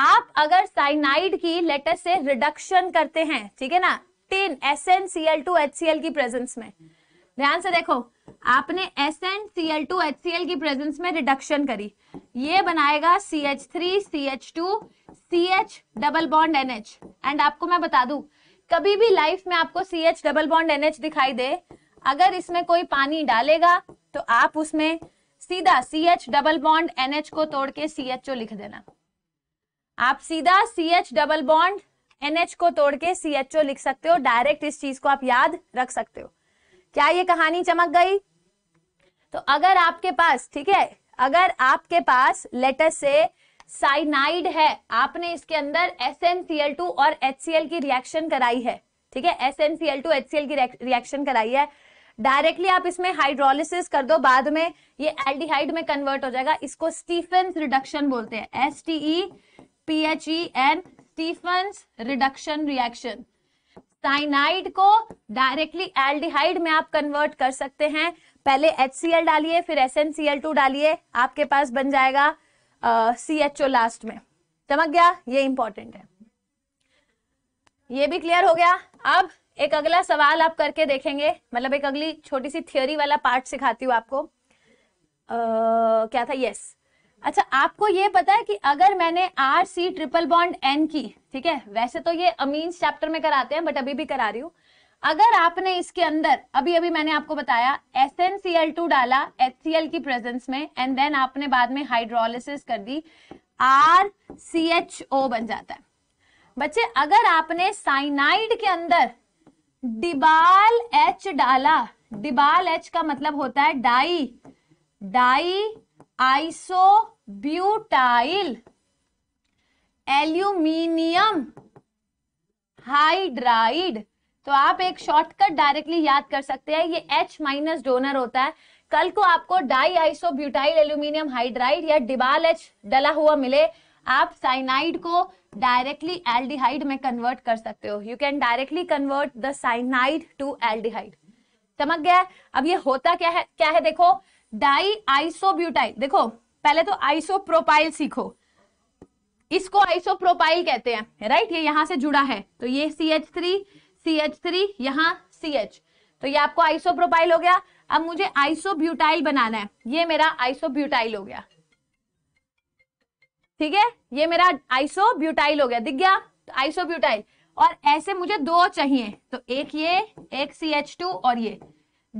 आप अगर साइनाइड की लेटर से रिडक्शन करते हैं ठीक है ना ten S N C L two H C L की प्रेजेंस में ध्यान से देखो आपने S N C L two H C L की प्रेजेंस में रिडक्शन करी ये बनाएगा C H three C H two C H double bond N H and आपको मैं बता दू कभी भी लाइफ में आपको C H double bond N H दिखाई दे अगर इसमें कोई पानी डालेगा तो आप उसमें सीधा C H double bond N H को तोड़ के सी एच ओ लिख देना आप सीधा C H double bond N H को तोड़ के सी एच ओ लिख सकते हो डायरेक्ट इस चीज को आप याद रख सकते हो क्या ये कहानी चमक गई तो अगर आपके पास ठीक है अगर आपके पास लेटर से साइनाइड है आपने इसके अंदर एस और एच की रिएक्शन कराई है ठीक है एस एन की रिएक्शन कराई है डायरेक्टली आप इसमें हाइड्रोलिसिस कर दो बाद में ये एल्डिहाइड में कन्वर्ट हो जाएगा इसको स्टीफेंस रिडक्शन बोलते हैं S T E P H E N Stephen reduction reaction cyanide को डायरेक्टली एल्डिहाइड में आप कन्वर्ट कर सकते हैं पहले एच डालिए फिर SnCl2 डालिए आपके पास बन जाएगा सी एच ओ लास्ट में चमक गया ये इंपॉर्टेंट है ये भी क्लियर हो गया अब एक अगला सवाल आप करके देखेंगे मतलब एक अगली छोटी सी थियोरी वाला पार्ट सिखाती हूँ आपको आ, क्या था यस yes. अच्छा आपको ये पता है कि अगर मैंने R C triple bond N की ठीक है वैसे तो ये अमीन चैप्टर में कराते हैं बट अभी भी करा रही हूँ अगर आपने इसके अंदर अभी अभी मैंने आपको बताया S N C L two डाला एच सी एल की प्रेजेंस में एंड देन आपने बाद में हाइड्रोलिसिस कर दी आर सी एच ओ बन जाता है बच्चे अगर आपने साइनाइड के अंदर डिबाल एच डाला डिबाल एच का मतलब होता है di di iso butyl aluminium hydride तो आप एक शॉर्टकट डायरेक्टली याद कर सकते हैं ये एच माइनस डोनर होता है कल को आपको di iso butyl aluminium hydride या डिबाल एच डला हुआ मिले आप साइनाइड को डायरेक्टली एल्डिहाइड में कन्वर्ट कर सकते हो you can directly convert the cyanide to aldehyde समझ गया अब ये होता क्या है क्या है देखो डाई ब्यूटाइल देखो पहले तो आइसोप्रोपाइल सीखो इसको आइसोप्रोपाइल कहते हैं राइट ये यहां से जुड़ा है तो ये C H three C H three यहाँ सी एच तो ये आपको आइसोप्रोपाइल हो गया अब मुझे आइसोब्यूटाइल बनाना है ये मेरा आइसोब्यूटाइल हो गया ठीक है ये मेरा आइसोब्यूटाइल हो गया दिख गया तो आइसोब्यूटाइल और ऐसे मुझे दो चाहिए तो एक ये एक सी एच टू और ये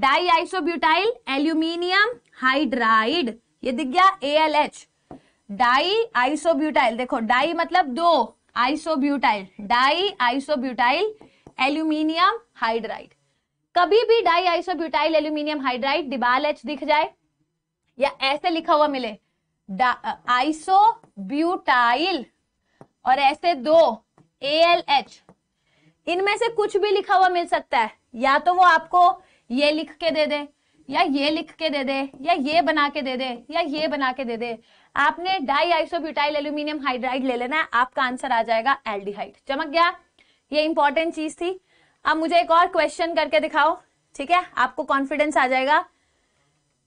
डाई आइसोब्यूटाइल एल्यूमिनियम हाइड्राइड ये दिख गया A L H di isobutyl देखो डाई मतलब दो isobutyl di isobutyl aluminium hydride कभी भी di isobutyl aluminium hydride DIBAL H दिख जाए या ऐसे लिखा हुआ मिले आइसोब्यूटाइल और ऐसे दो ए एल एच इनमें से कुछ भी लिखा हुआ मिल सकता है या तो वो आपको ये लिख के दे दें या ये लिख के दे दे या ये बना के दे दे या ये बना के दे दे आपने डाई आइसोब्यूटाइल एल्यूमिनियम हाइड्राइड ले लेना है आपका आंसर आ जाएगा एल्डिहाइड चमक गया ये इंपॉर्टेंट चीज थी अब मुझे एक और क्वेश्चन करके दिखाओ ठीक है आपको कॉन्फिडेंस आ जाएगा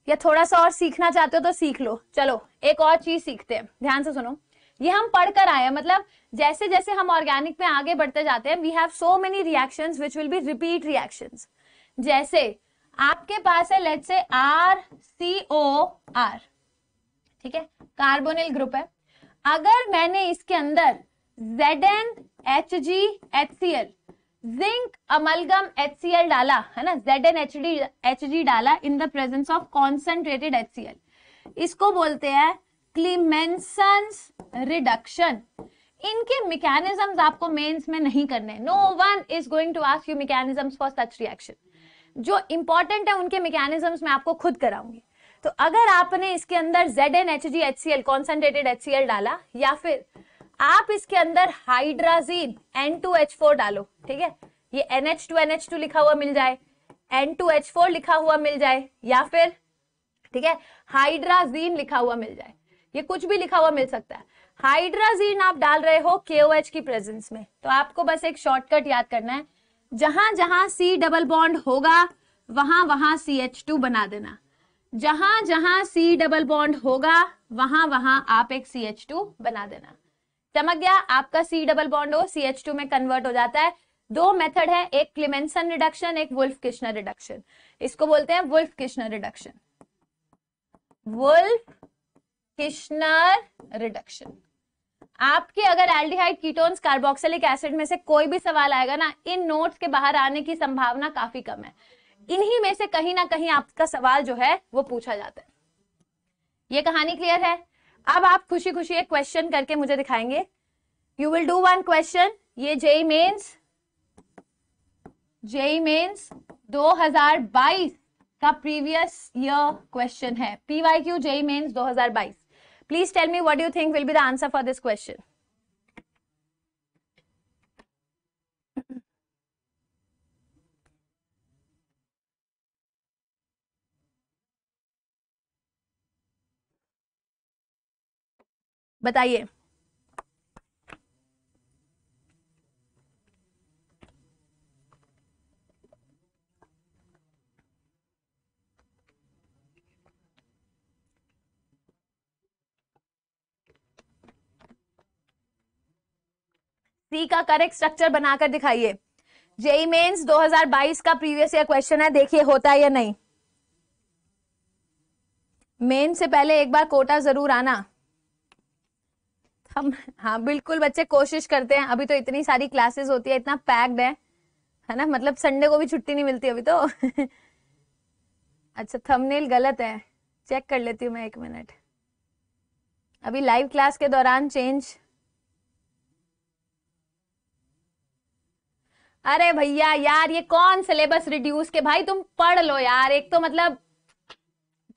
या थोड़ा सा और सीखना चाहते हो तो सीख लो चलो एक और चीज सीखते हैं ध्यान से सुनो ये हम पढ़कर आए हैं मतलब जैसे जैसे हम ऑर्गेनिक में आगे बढ़ते जाते हैं we have so many reactions which will be repeat reactions जैसे आपके पास है लेट से आर सी ओ आर ठीक है कार्बोनिल ग्रुप है अगर मैंने इसके अंदर Z N H G H C L zinc amalgam H C L डाला है ना Z N H D H G डाला in the presence of concentrated H C L इसको बोलते हैं क्लीमेंसन रिडक्शन इनके मैकेनिज्म आपको मेंस में नहीं करने no one is going to ask you mechanism for such reaction जो इंपॉर्टेंट है उनके मैकेनिज्म मैं आपको खुद कराऊंगी तो अगर आपने इसके अंदर Z N H G H C L concentrated H C L डाला या फिर आप इसके अंदर hydrazine N two H four डालो ठीक है ये N H two N H two लिखा हुआ मिल जाए एन टू एच फोर लिखा हुआ मिल जाए या फिर ठीक है हाइड्राजीन लिखा हुआ मिल जाए ये कुछ भी लिखा हुआ मिल सकता है हाइड्राजीन आप डाल रहे हो के ओ एच की प्रेजेंस में तो आपको बस एक शॉर्टकट याद करना है जहां जहां सी डबल बॉन्ड होगा वहां वहां सी एच टू बना देना जहां जहां सी डबल बॉन्ड होगा वहां वहां आप एक सी एच टू बना देना चमक गया आपका सी डबल बॉन्ड हो सी एच टू में कन्वर्ट हो जाता है दो मेथड है एक क्लिमेंसन रिडक्शन एक वुल्फ किश्नर रिडक्शन इसको बोलते हैं Wolff Kishner reduction Wolff Kishner reduction आपके अगर एल्डिहाइड कीटोन्स कार्बोक्सिलिक एसिड में से कोई भी सवाल आएगा ना इन नोट्स के बाहर आने की संभावना काफी कम है इन्हीं में से कहीं ना कहीं आपका सवाल जो है वो पूछा जाता है ये कहानी क्लियर है अब आप खुशी खुशी एक क्वेश्चन करके मुझे दिखाएंगे you will do one question ये जेई मेन्स जेई मेन्स 2022 का प्रीवियस ईयर क्वेश्चन है पीवाई क्यू जेई मेन्स बाईस Please tell me what do you think will be the answer for this question. बताइए सी का correct structure बनाकर दिखाइए JEE Mains 2022 का previous year question है देखिए होता है या नहीं मेन से पहले एक बार कोटा जरूर आना हम हाँ बिल्कुल बच्चे कोशिश करते हैं अभी तो इतनी सारी क्लासेस होती है इतना पैक्ड है है ना मतलब संडे को भी छुट्टी नहीं मिलती अभी तो अच्छा थंबनेल गलत है चेक कर लेती हूँ मैं एक मिनट अभी लाइव क्लास के दौरान चेंज अरे भैया यार ये कौन सिलेबस रिड्यूस के भाई तुम पढ़ लो यार एक तो मतलब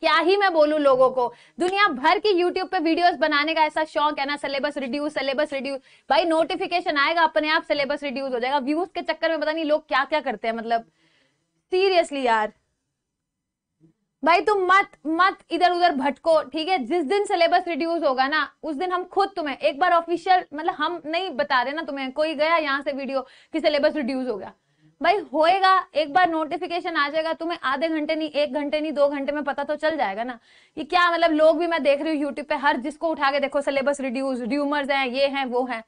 क्या ही मैं बोलू लोगों को दुनिया भर की यूट्यूब पे वीडियोस बनाने का ऐसा शौक है ना सिलेबस रिड्यूस सिलेबस रिड्यूस भाई नोटिफिकेशन आएगा अपने आप सिलेबस रिड्यूस हो जाएगा व्यूज के चक्कर में पता नहीं लोग क्या क्या करते हैं मतलब सीरियसली यार भाई तुम मत मत इधर उधर भटको ठीक है जिस दिन सिलेबस रिड्यूस होगा ना उस दिन हम खुद तुम्हें एक बार ऑफिशियल मतलब हम नहीं बता रहे ना तुम्हें कोई गया यहाँ से वीडियो कि सिलेबस रिड्यूस हो गया भाई होएगा एक बार नोटिफिकेशन आ जाएगा तुम्हें आधे घंटे नहीं एक घंटे नहीं दो घंटे में पता तो चल जाएगा ना ये क्या मतलब लोग भी मैं देख रही हूँ यूट्यूब पे हर जिसको उठा के देखो सिलेबस रिड्यूस ड्यूमर्स हैं ये हैं वो हैं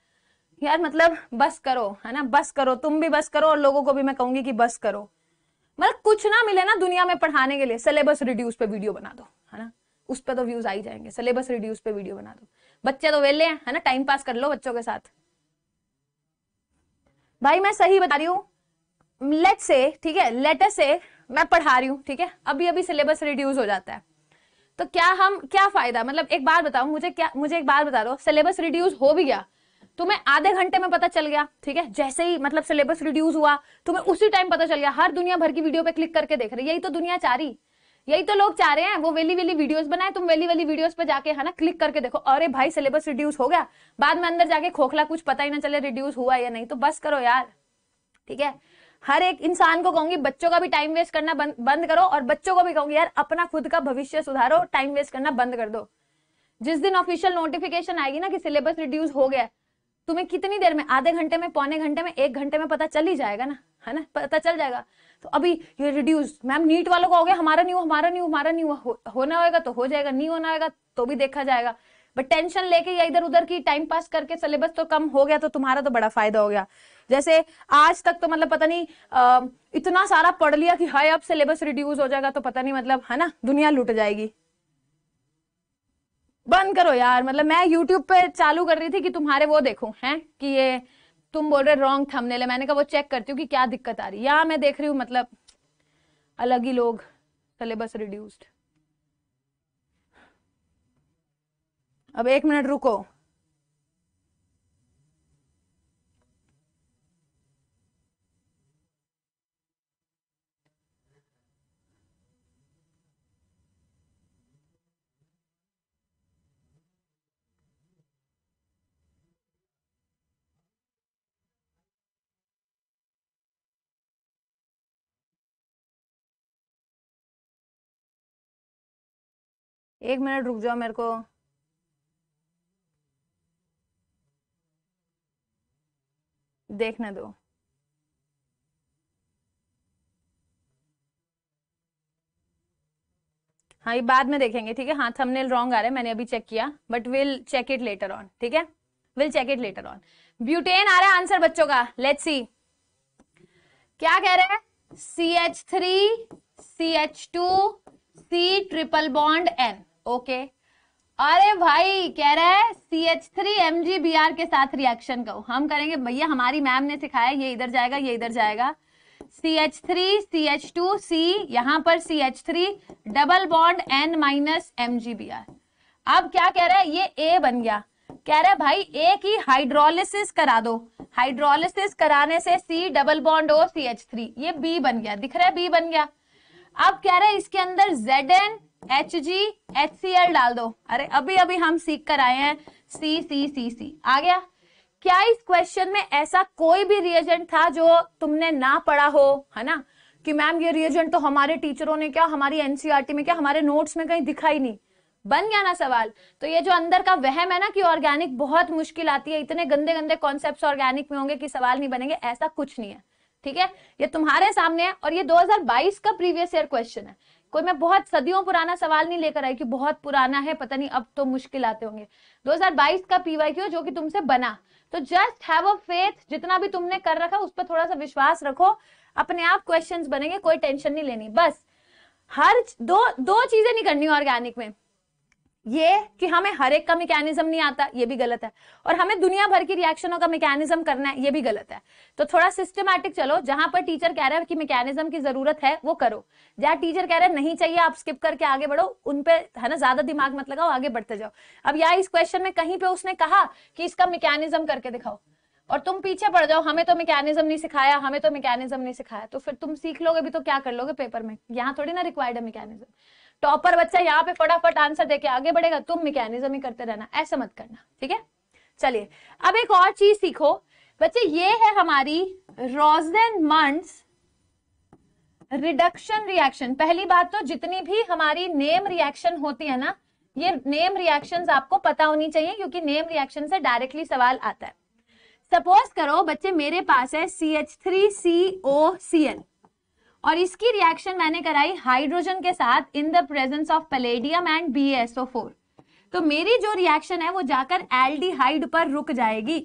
यार मतलब बस करो है ना बस करो तुम भी बस करो और लोगों को भी मैं कहूंगी कि बस करो मतलब कुछ ना मिले ना दुनिया में पढ़ाने के लिए सिलेबस रिड्यूस पे वीडियो बना दो है ना उस पर तो व्यूज आ ही जाएंगे सिलेबस रिड्यूस पे वीडियो बना दो बच्चे तो वेले हैं है ना टाइम पास कर लो बच्चों के साथ भाई मैं सही बता रही हूँ लेट से ठीक है लेटर से मैं पढ़ा रही हूँ ठीक है अभी अभी सिलेबस रिड्यूस हो जाता है तो क्या हम क्या फायदा मतलब एक बार बताओ मुझे क्या मुझे एक बार बता दो सिलेबस रिड्यूस हो भी गया तुम्हें आधे घंटे में पता चल गया ठीक है जैसे ही मतलब सिलेबस रिड्यूस हुआ तुम्हें उसी टाइम पता चल गया हर दुनिया भर की वीडियो पे क्लिक करके देख रही यही तो दुनिया चाह रही यही तो लोग चाह रहे हैं वो वेली वेली वीडियोस बनाए तुम वेली वेली वीडियोस पे जाके है ना क्लिक करके देखो अरे भाई सिलेबस रिड्यूस हो गया बाद में अंदर जाके खोखला कुछ पता ही ना चले रिड्यूस हुआ या नहीं तो बस करो यार ठीक है हर एक इंसान को कहूंगी बच्चों का भी टाइम वेस्ट करना बंद, बंद करो और बच्चों को भी कहूंगी यार अपना खुद का भविष्य सुधारो टाइम वेस्ट करना बंद कर दो जिस दिन ऑफिशियल नोटिफिकेशन आएगी ना कि सिलेबस रिड्यूस हो गया तुम्हें कितनी देर में आधे घंटे में पौने घंटे में एक घंटे में पता चल ही जाएगा ना है ना पता चल जाएगा तो अभी ये रिड्यूस मैम नीट वालों का हो गया हमारा नहीं हो हमारा नहीं हो हमारा नहीं हो, होना होगा तो हो जाएगा नहीं होना होगा तो भी देखा जाएगा बट टेंशन लेके या इधर उधर की टाइम पास करके सिलेबस तो कम हो गया तो तुम्हारा तो बड़ा फायदा हो गया जैसे आज तक तो मतलब पता नहीं आ, इतना सारा पढ़ लिया कि हाई अब सिलेबस रिड्यूस हो जाएगा तो पता नहीं मतलब है ना दुनिया लुट जाएगी बंद करो यार मतलब मैं यूट्यूब पे चालू कर रही थी कि तुम्हारे वो देखूं हैं कि ये तुम बोल रहे रॉन्ग थमने ले मैंने कहा वो चेक करती हूँ कि क्या दिक्कत आ रही है यहाँ मैं देख रही हूँ मतलब अलग ही लोग सिलेबस रिड्यूस्ड अब एक मिनट रुको एक मिनट रुक जाओ मेरे को देखने दो हाँ ये बाद में देखेंगे ठीक है हाँ थंबनेल रॉन्ग आ रहा है मैंने अभी चेक किया but will check it later on ठीक है will check it later on butane आ रहा है आंसर बच्चों का लेट सी क्या कह रहे हैं C H three C H two C triple bond N okay अरे भाई कह रहा है C H three M G B R के साथ रिएक्शन करो हम करेंगे भैया हमारी मैम ने सिखाया ये इधर जाएगा ये इधर जाएगा C H three C H two C यहाँ पर C H three double bond N minus M G B R अब क्या कह रहा है ये ए बन गया कह रहा है भाई ए की हाइड्रोलिसिस करा दो हाइड्रोलिसिस कराने से C double bond O C H three ये बी बन गया दिख रहा है बी बन गया अब कह रहा है इसके अंदर Z N H G H C L डाल दो अरे अभी अभी हम सीख कर आए हैं सी सी सी सी आ गया क्या इस क्वेश्चन में ऐसा कोई भी रिएजेंट था जो तुमने ना पढ़ा हो है ना कि मैम ये रिएजेंट तो हमारे टीचरों ने क्या हमारी एनसीईआरटी e में क्या हमारे नोट्स में कहीं दिखाई नहीं बन गया ना सवाल तो ये जो अंदर का वहम है ना कि ऑर्गेनिक बहुत मुश्किल आती है इतने गंदे गंदे कॉन्सेप्ट ऑर्गेनिक में होंगे कि सवाल नहीं बनेंगे ऐसा कुछ नहीं है ठीक है ये तुम्हारे सामने है और ये 2022 का प्रीवियस ईयर क्वेश्चन है कोई मैं बहुत सदियों पुराना सवाल नहीं लेकर आई कि बहुत पुराना है पता नहीं अब तो मुश्किल आते होंगे 2022 का पीवाईक्यू जो कि तुमसे बना तो जस्ट हैव अ फेथ जितना भी तुमने कर रखा उस पर थोड़ा सा विश्वास रखो अपने आप क्वेश्चंस बनेंगे कोई टेंशन नहीं लेनी बस हर दो दो चीजें नहीं करनी ऑर्गेनिक में ये कि हमें हर एक का मैकेनिज्म नहीं आता ये भी गलत है और हमें दुनिया भर की रिएक्शनों का मैकेनिज्म करना है ये भी गलत है तो थोड़ा सिस्टमैटिक चलो जहां पर टीचर कह रहे हैं कि मैकेनिज्म की जरूरत है वो करो जहाँ टीचर कह रहे हैं नहीं चाहिए आप स्किप करके आगे बढ़ो उन पे है ना ज्यादा दिमाग मत लगाओ आगे बढ़ते जाओ अब यहाँ इस क्वेश्चन में कहीं पे उसने कहा कि इसका मैकेनिज्म करके दिखाओ और तुम पीछे पड़ जाओ हमें तो मैकेनिज्म नहीं सिखाया हमें तो मैकेनिज्म नहीं सिखाया तो फिर तुम सीख लोगे भी तो क्या कर लोगे पेपर में यहाँ थोड़ी ना रिक्वायर्ड है मैकेनिज्म टॉपर बच्चा यहाँ पे फटाफट आंसर देके आगे बढ़ेगा तुम मैकेनिज्म ही करते रहना ऐसा मत करना ठीक है चलिए अब एक और चीज सीखो बच्चे ये है हमारी रोजन मंड रिडक्शन रिएक्शन पहली बात तो जितनी भी हमारी नेम रिएक्शन होती है ना ये नेम रिएक्शंस आपको पता होनी चाहिए क्योंकि नेम रिएक्शन से डायरेक्टली सवाल आता है सपोज करो बच्चे मेरे पास है C H three C O C L और इसकी रिएक्शन मैंने कराई हाइड्रोजन के साथ in the presence of palladium and four तो मेरी जो रिएक्शन है वो जाकर एल्डिहाइड पर रुक जाएगी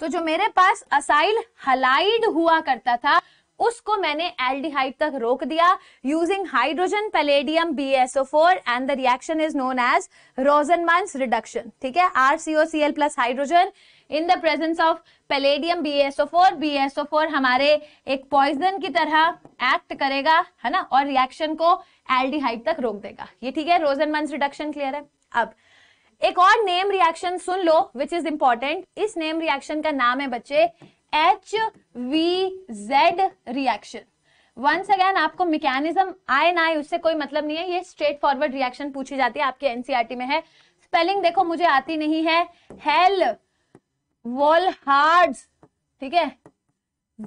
तो जो मेरे पास असाइल हलाइड हुआ करता था उसको मैंने एल्डिहाइड तक रोक दिया using hydrogen palladium four and the reaction is known as Rosenmund reduction ठीक है R CO C L plus hydrogen in the presence of palladium BSO four four हमारे एक पॉइजन की तरह एक्ट करेगा है ना और रिएक्शन को एल्डिहाइड तक रोक देगा ये ठीक है मंस रिडक्शन क्लियर है अब एक और नेम रिएक्शन सुन लो विच इज इंपॉर्टेंट इस नेम रिएक्शन का नाम है बच्चे H V Z reaction once again आपको मैकेनिज्म आए ना आए उससे कोई मतलब नहीं है ये स्ट्रेट फॉरवर्ड रिएक्शन पूछी जाती है आपके एनसीआरटी e में है स्पेलिंग देखो मुझे आती नहीं है हेल वोलहार्ड ठीक है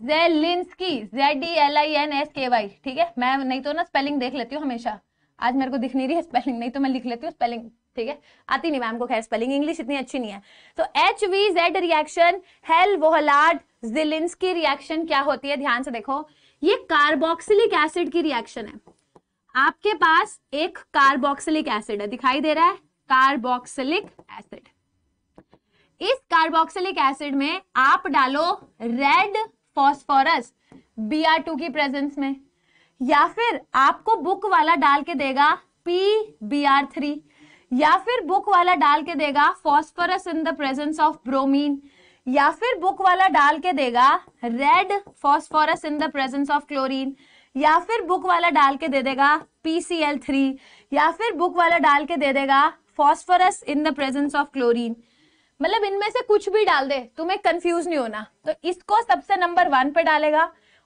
Zelinsky Z E L I N S K Y ठीक है मैं नहीं तो ना स्पेलिंग देख लेती हूँ हमेशा आज मेरे को दिख नहीं रही है स्पेलिंग नहीं तो मैं लिख लेती हूँ स्पेलिंग ठीक है आती नहीं मैम को खैर स्पेलिंग इंग्लिश इतनी अच्छी नहीं है तो H V Z reaction Hell Volhard Zelinsky reaction क्या होती है ध्यान से देखो ये कार्बोक्सिलिक एसिड की रिएक्शन है आपके पास एक कार्बोक्सिलिक एसिड है दिखाई दे रहा है कार्बोक्सिलिक एसिड कार्बोक्सिलिक एसिड में आप डालो red phosphorus B R two की प्रेजेंस में या फिर आपको बुक वाला डाल के देगा पी बी आर थ्री या फिर बुक वाला डाल के देगा phosphorus in the presence of bromine या फिर बुक वाला डाल के देगा red phosphorus in the presence of chlorine या फिर बुक वाला डाल के दे देगा पीसीएल थ्री या फिर बुक वाला डाल के दे देगा phosphorus in the presence of chlorine मतलब इनमें से कुछ भी डाल दे तुम्हें कंफ्यूज नहीं होना तो इसको सबसे नंबर वन पे डालेगा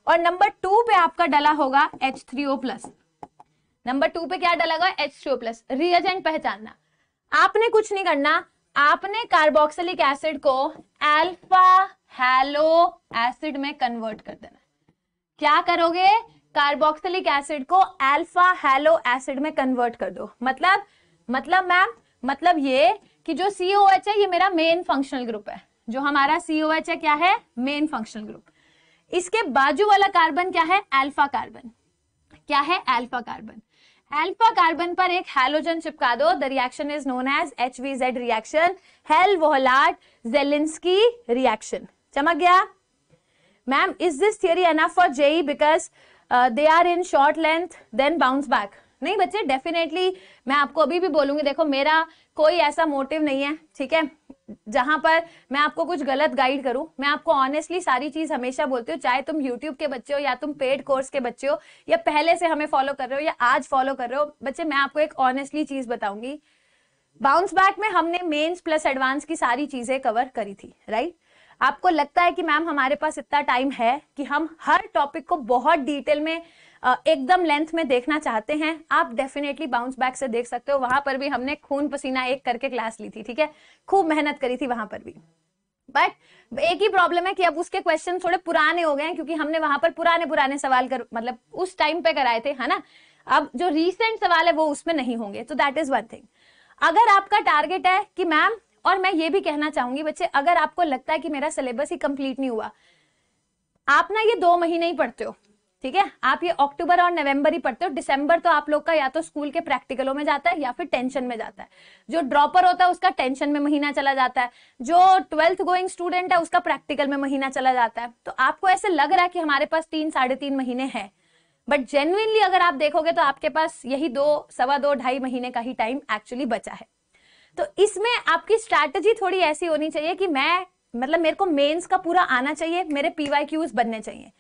और नंबर टू पे आपका डला होगा H three O plus number two पे क्या होगा H three O plus reagent पहचानना आपने कुछ नहीं करना आपने कार्बोक्सिलिक एसिड को एल्फा हेलो एसिड में कन्वर्ट कर देना क्या करोगे कार्बोक्सिलिक एसिड को एल्फा हेलो एसिड में कन्वर्ट कर दो मतलब मतलब मैम मतलब ये कि जो सी एच है ये मेरा मेन फंक्शनल ग्रुप है जो हमारा सी ओ एच है क्या है मेन फंक्शनल ग्रुप इसके बाजू वाला कार्बन क्या है एल्फा कार्बन क्या है एल्फा कार्बन एल्फा कार्बन पर एक हेलोजन चिपका दो the reaction is known as H V Z reaction Hell Volhard Zelinsky reaction चमक गया ma'am is this theory enough for JEE because they are in short length then bounce back नहीं बच्चे definitely मैं आपको अभी भी बोलूंगी देखो मेरा कोई ऐसा मोटिव नहीं है ठीक है जहां पर मैं आपको कुछ गलत गाइड करूं मैं आपको ऑनेस्टली सारी चीज हमेशा बोलती हूँ चाहे तुम यूट्यूब के बच्चे हो या तुम पेड कोर्स के बच्चे हो या पहले से हमें फॉलो कर रहे हो या आज फॉलो कर रहे हो बच्चे मैं आपको एक ऑनेस्टली चीज बताऊंगी बाउंस बैक में हमने मेन्स प्लस एडवांस की सारी चीजें कवर करी थी राइट आपको लगता है कि मैम हमारे पास इतना टाइम है कि हम हर टॉपिक को बहुत डिटेल में एकदम लेंथ में देखना चाहते हैं आप डेफिनेटली बाउंस बैक से देख सकते हो वहां पर भी हमने खून पसीना एक करके क्लास ली थी ठीक है खूब मेहनत करी थी वहां पर भी बट एक ही प्रॉब्लम है कि अब उसके क्वेश्चन थोड़े पुराने हो गए हैं क्योंकि हमने वहां पर पुराने पुराने सवाल कर मतलब उस टाइम पे कराए थे है ना अब जो रीसेंट सवाल है वो उसमें नहीं होंगे तो दैट इज वन थिंग अगर आपका टारगेट है कि मैम और मैं ये भी कहना चाहूंगी बच्चे अगर आपको लगता है कि मेरा सिलेबस ही कंप्लीट नहीं हुआ आप ना ये दो महीने ही पढ़ते हो ठीक है आप ये अक्टूबर और नवंबर ही पढ़ते हो दिसंबर तो आप लोग का या तो स्कूल के प्रैक्टिकलों में जाता है या फिर टेंशन में जाता है जो ड्रॉपर होता है उसका टेंशन में महीना चला जाता है जो ट्वेल्थ गोइंग स्टूडेंट है उसका प्रैक्टिकल में महीना चला जाता है तो आपको ऐसे लग रहा है कि हमारे पास तीन साढ़े तीन महीने हैं बट जेन्युनली अगर आप देखोगे तो आपके पास यही दो सवा दो ढाई महीने का ही टाइम एक्चुअली बचा है तो इसमें आपकी स्ट्रैटेजी थोड़ी ऐसी होनी चाहिए कि मैं मतलब मेरे को मेंस का पूरा आना चाहिए मेरे पीवाई बनने चाहिए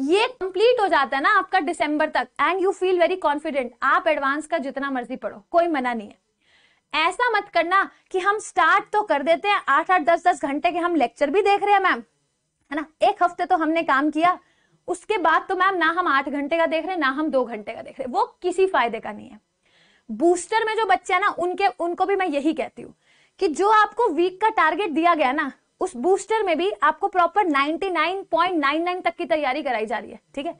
ये कंप्लीट हो जाता है ना आपका दिसंबर तक and you feel very confident आप एडवांस का जितना मर्जी पढ़ो कोई मना नहीं है ऐसा मत करना कि हम स्टार्ट तो कर देते हैं आठ आठ दस दस घंटे के हम लेक्चर भी देख रहे हैं मैम है ना एक हफ्ते तो हमने काम किया उसके बाद तो मैम ना हम आठ घंटे का देख रहे हैं ना हम दो घंटे का देख रहे हैं वो किसी फायदे का नहीं है बूस्टर में जो बच्चे हैं ना उनके उनको भी मैं यही कहती हूँ कि जो आपको वीक का टारगेट दिया गया ना उस बूस्टर में भी आपको प्रॉपर 99.99 तक की तैयारी कराई जा रही है ठीक है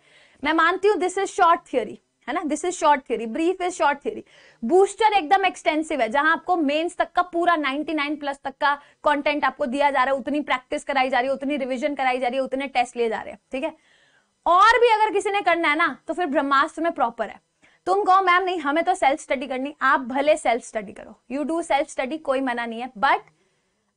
मैं मानती हूं दिस इज शॉर्ट थियोरी है ना this is short theory brief is short theory booster एकदम एक्सटेंसिव है जहां आपको मेंस तक का पूरा 99 प्लस तक का कंटेंट आपको दिया जा रहा है उतनी प्रैक्टिस कराई जा रही है उतनी रिविजन कराई जा रही है उतने टेस्ट लिए जा रहे हैं ठीक है और भी अगर किसी ने करना है ना तो फिर ब्रह्मास्त्र में प्रॉपर है तुम कहो मैम नहीं हमें तो सेल्फ स्टडी करनी आप भले सेल्फ स्टडी करो यू डू सेल्फ स्टडी कोई मना नहीं है बट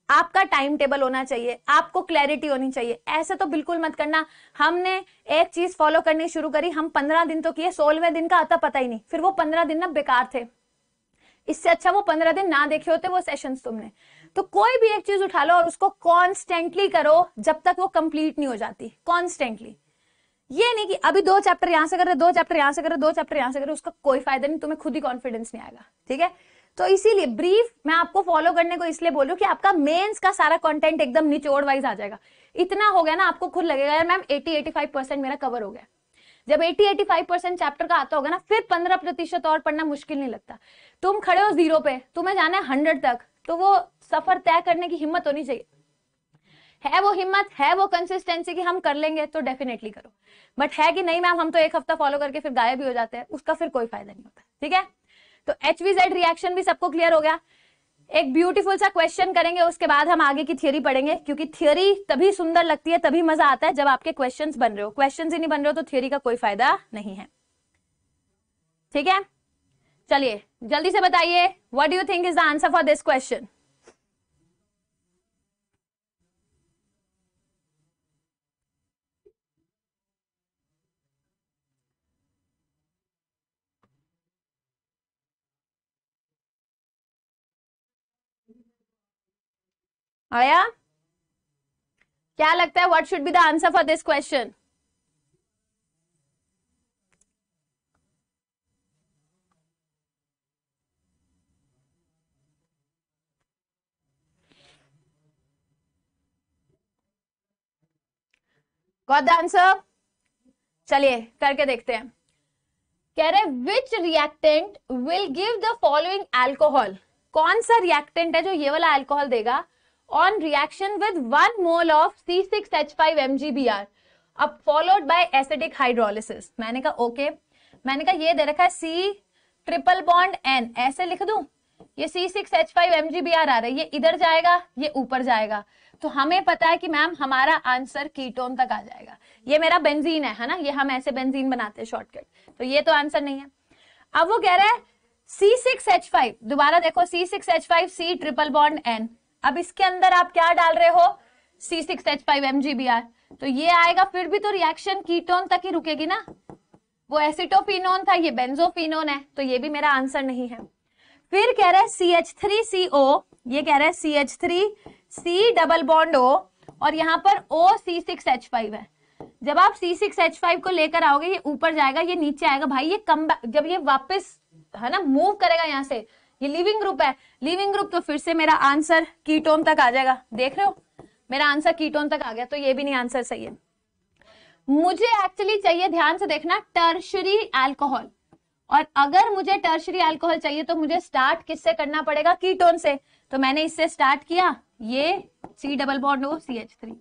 आपका टाइम टेबल होना चाहिए आपको क्लैरिटी होनी चाहिए ऐसे तो बिल्कुल मत करना हमने एक चीज फॉलो करनी शुरू करी हम पंद्रह दिन तो किए सोलहवें दिन का आता पता ही नहीं फिर वो पंद्रह दिन ना बेकार थे इससे अच्छा वो पंद्रह दिन ना देखे होते वो सेशन तुमने तो कोई भी एक चीज उठा लो और उसको कॉन्स्टेंटली करो जब तक वो कंप्लीट नहीं हो जाती कॉन्स्टेंटली ये नहीं कि अभी दो चैप्टर यहां से कर रहे दो चैप्टर यहां से कर रहे दो चैप्टर यहां से कर रहे उसका कोई फायदा नहीं तुम्हें खुद ही कॉन्फिडेंस नहीं आएगा ठीक है तो इसीलिए ब्रीफ मैं आपको फॉलो करने को इसलिए बोल रही हूँ कि आपका मेंस का सारा कंटेंट एकदम निचोड़ वाइज आ जाएगा इतना हो गया ना आपको खुद लगेगा यार मैम 80-85 परसेंट मेरा कवर हो गया जब 80-85 परसेंट चैप्टर का आता होगा ना फिर 15 प्रतिशत और पढ़ना मुश्किल नहीं लगता तुम खड़े हो जीरो पे तुम्हें जाना है हंड्रेड तक तो वो सफर तय करने की हिम्मत होनी चाहिए है वो हिम्मत है वो कंसिस्टेंसी कि हम कर लेंगे तो डेफिनेटली करो बट है कि नहीं मैम हम तो एक हफ्ता फॉलो करके फिर गायब भी हो जाते हैं उसका फिर कोई फायदा नहीं होता ठीक है तो एचवीजेड रिएक्शन भी सबको क्लियर हो गया एक ब्यूटीफुल सा क्वेश्चन करेंगे उसके बाद हम आगे की थ्योरी पढ़ेंगे क्योंकि थ्योरी तभी सुंदर लगती है तभी मजा आता है जब आपके क्वेश्चंस बन रहे हो क्वेश्चंस ही नहीं बन रहे हो तो थ्योरी का कोई फायदा नहीं है ठीक है चलिए जल्दी से बताइए what do you think is the answer for this question आया क्या लगता है what should be the answer for this question got the answer चलिए करके देखते हैं कह रहे which reactant will give the following alcohol कौन सा रिएक्टेंट है जो ये वाला एल्कोहल देगा on reaction with 1 mole of C6H5MgBr अब फॉलोड बाय एसिडिक हाइड्रोलिसिस मैंने कहा ओके मैंने कहा ये दे रखा है सी ट्रिपल बॉन्ड एन ऐसे लिख दू ये C six H five M G B R आ रहा है ये इधर जाएगा ये ऊपर जाएगा तो हमें पता है कि मैम हमारा आंसर कीटोन तक आ जाएगा ये मेरा बेंजीन है है ना ये हम ऐसे बेंजीन बनाते हैं शॉर्टकट तो ये तो आंसर नहीं है अब वो कह रहा है सी सिक्स एच फाइव दोबारा देखो C six H five C triple bond N अब इसके अंदर आप क्या डाल रहे हो C six H five M G B R तो ये आएगा फिर भी तो रिएक्शन कीटोन तक ही रुकेगी ना वो एसिटोफिनोन था ये बेंजोफिनोन है तो ये भी मेरा आंसर नहीं है फिर कह रहा है सी एच थ्री सी ओ ये कह रहा है C H three C double bond O और यहाँ पर O C six H five है जब आप सी सिक्स एच फाइव को लेकर आओगे ये ऊपर जाएगा ये नीचे आएगा भाई ये कम जब ये वापस है ना मूव करेगा यहाँ से ये लिविंग ग्रुप है लिविंग ग्रुप तो फिर से मेरा आंसर कीटोन तक आ जाएगा देख रहे हो मेरा आंसर कीटोन तक आ गया तो ये भी नहीं आंसर सही है मुझे एक्चुअली चाहिए ध्यान से देखना टर्शरी अल्कोहल और अगर मुझे टर्शरी अल्कोहल चाहिए तो मुझे स्टार्ट किससे करना पड़ेगा कीटोन से तो मैंने इससे स्टार्ट किया ये सी डबल बॉन्ड हो सी एच थ्री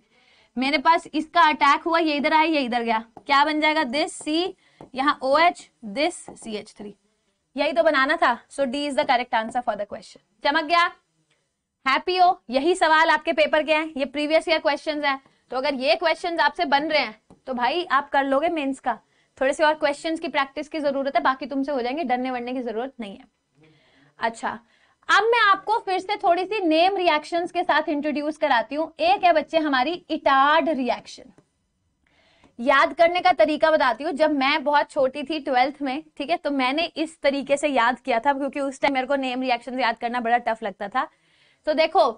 मेरे पास इसका अटैक हुआ ये इधर आया ये इधर गया क्या बन जाएगा दिस सी यहाँ O H this C H three यही तो बनाना था so D is the correct answer for the question चमक गया हैप्पी हो यही सवाल आपके पेपर के हैं ये प्रीवियस ईयर क्वेश्चंस हैं तो अगर ये क्वेश्चंस आपसे बन रहे हैं तो भाई आप कर लोगे मेंस का थोड़े से और क्वेश्चंस की प्रैक्टिस की जरूरत है बाकी तुमसे हो जाएंगे डरने वरने की जरूरत नहीं है अच्छा अब मैं आपको फिर से थोड़ी सी नेम रिएक्शन के साथ इंट्रोड्यूस कराती हूँ एक है बच्चे हमारी इटार्ड रिएक्शन याद करने का तरीका बताती हूँ जब मैं बहुत छोटी थी ट्वेल्थ में ठीक है तो मैंने इस तरीके से याद किया था क्योंकि उस टाइम मेरे को नेम रिएक्शन याद करना बड़ा टफ लगता था तो देखो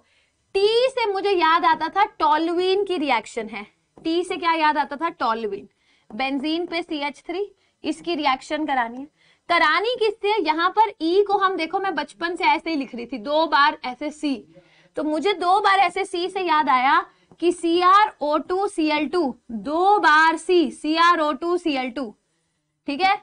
टी से मुझे याद आता था टॉलवीन की रिएक्शन है टी से क्या याद आता था टॉलवीन बेंजीन पे सी एच थ्री इसकी रिएक्शन करानी है करानी किससे यहाँ पर ई e को हम देखो मैं बचपन से ऐसे ही लिख रही थी दो बार ऐसे सी तो मुझे दो बार ऐसे सी से याद आया कि C R O two C L two दो बार C C R O two C L two ठीक है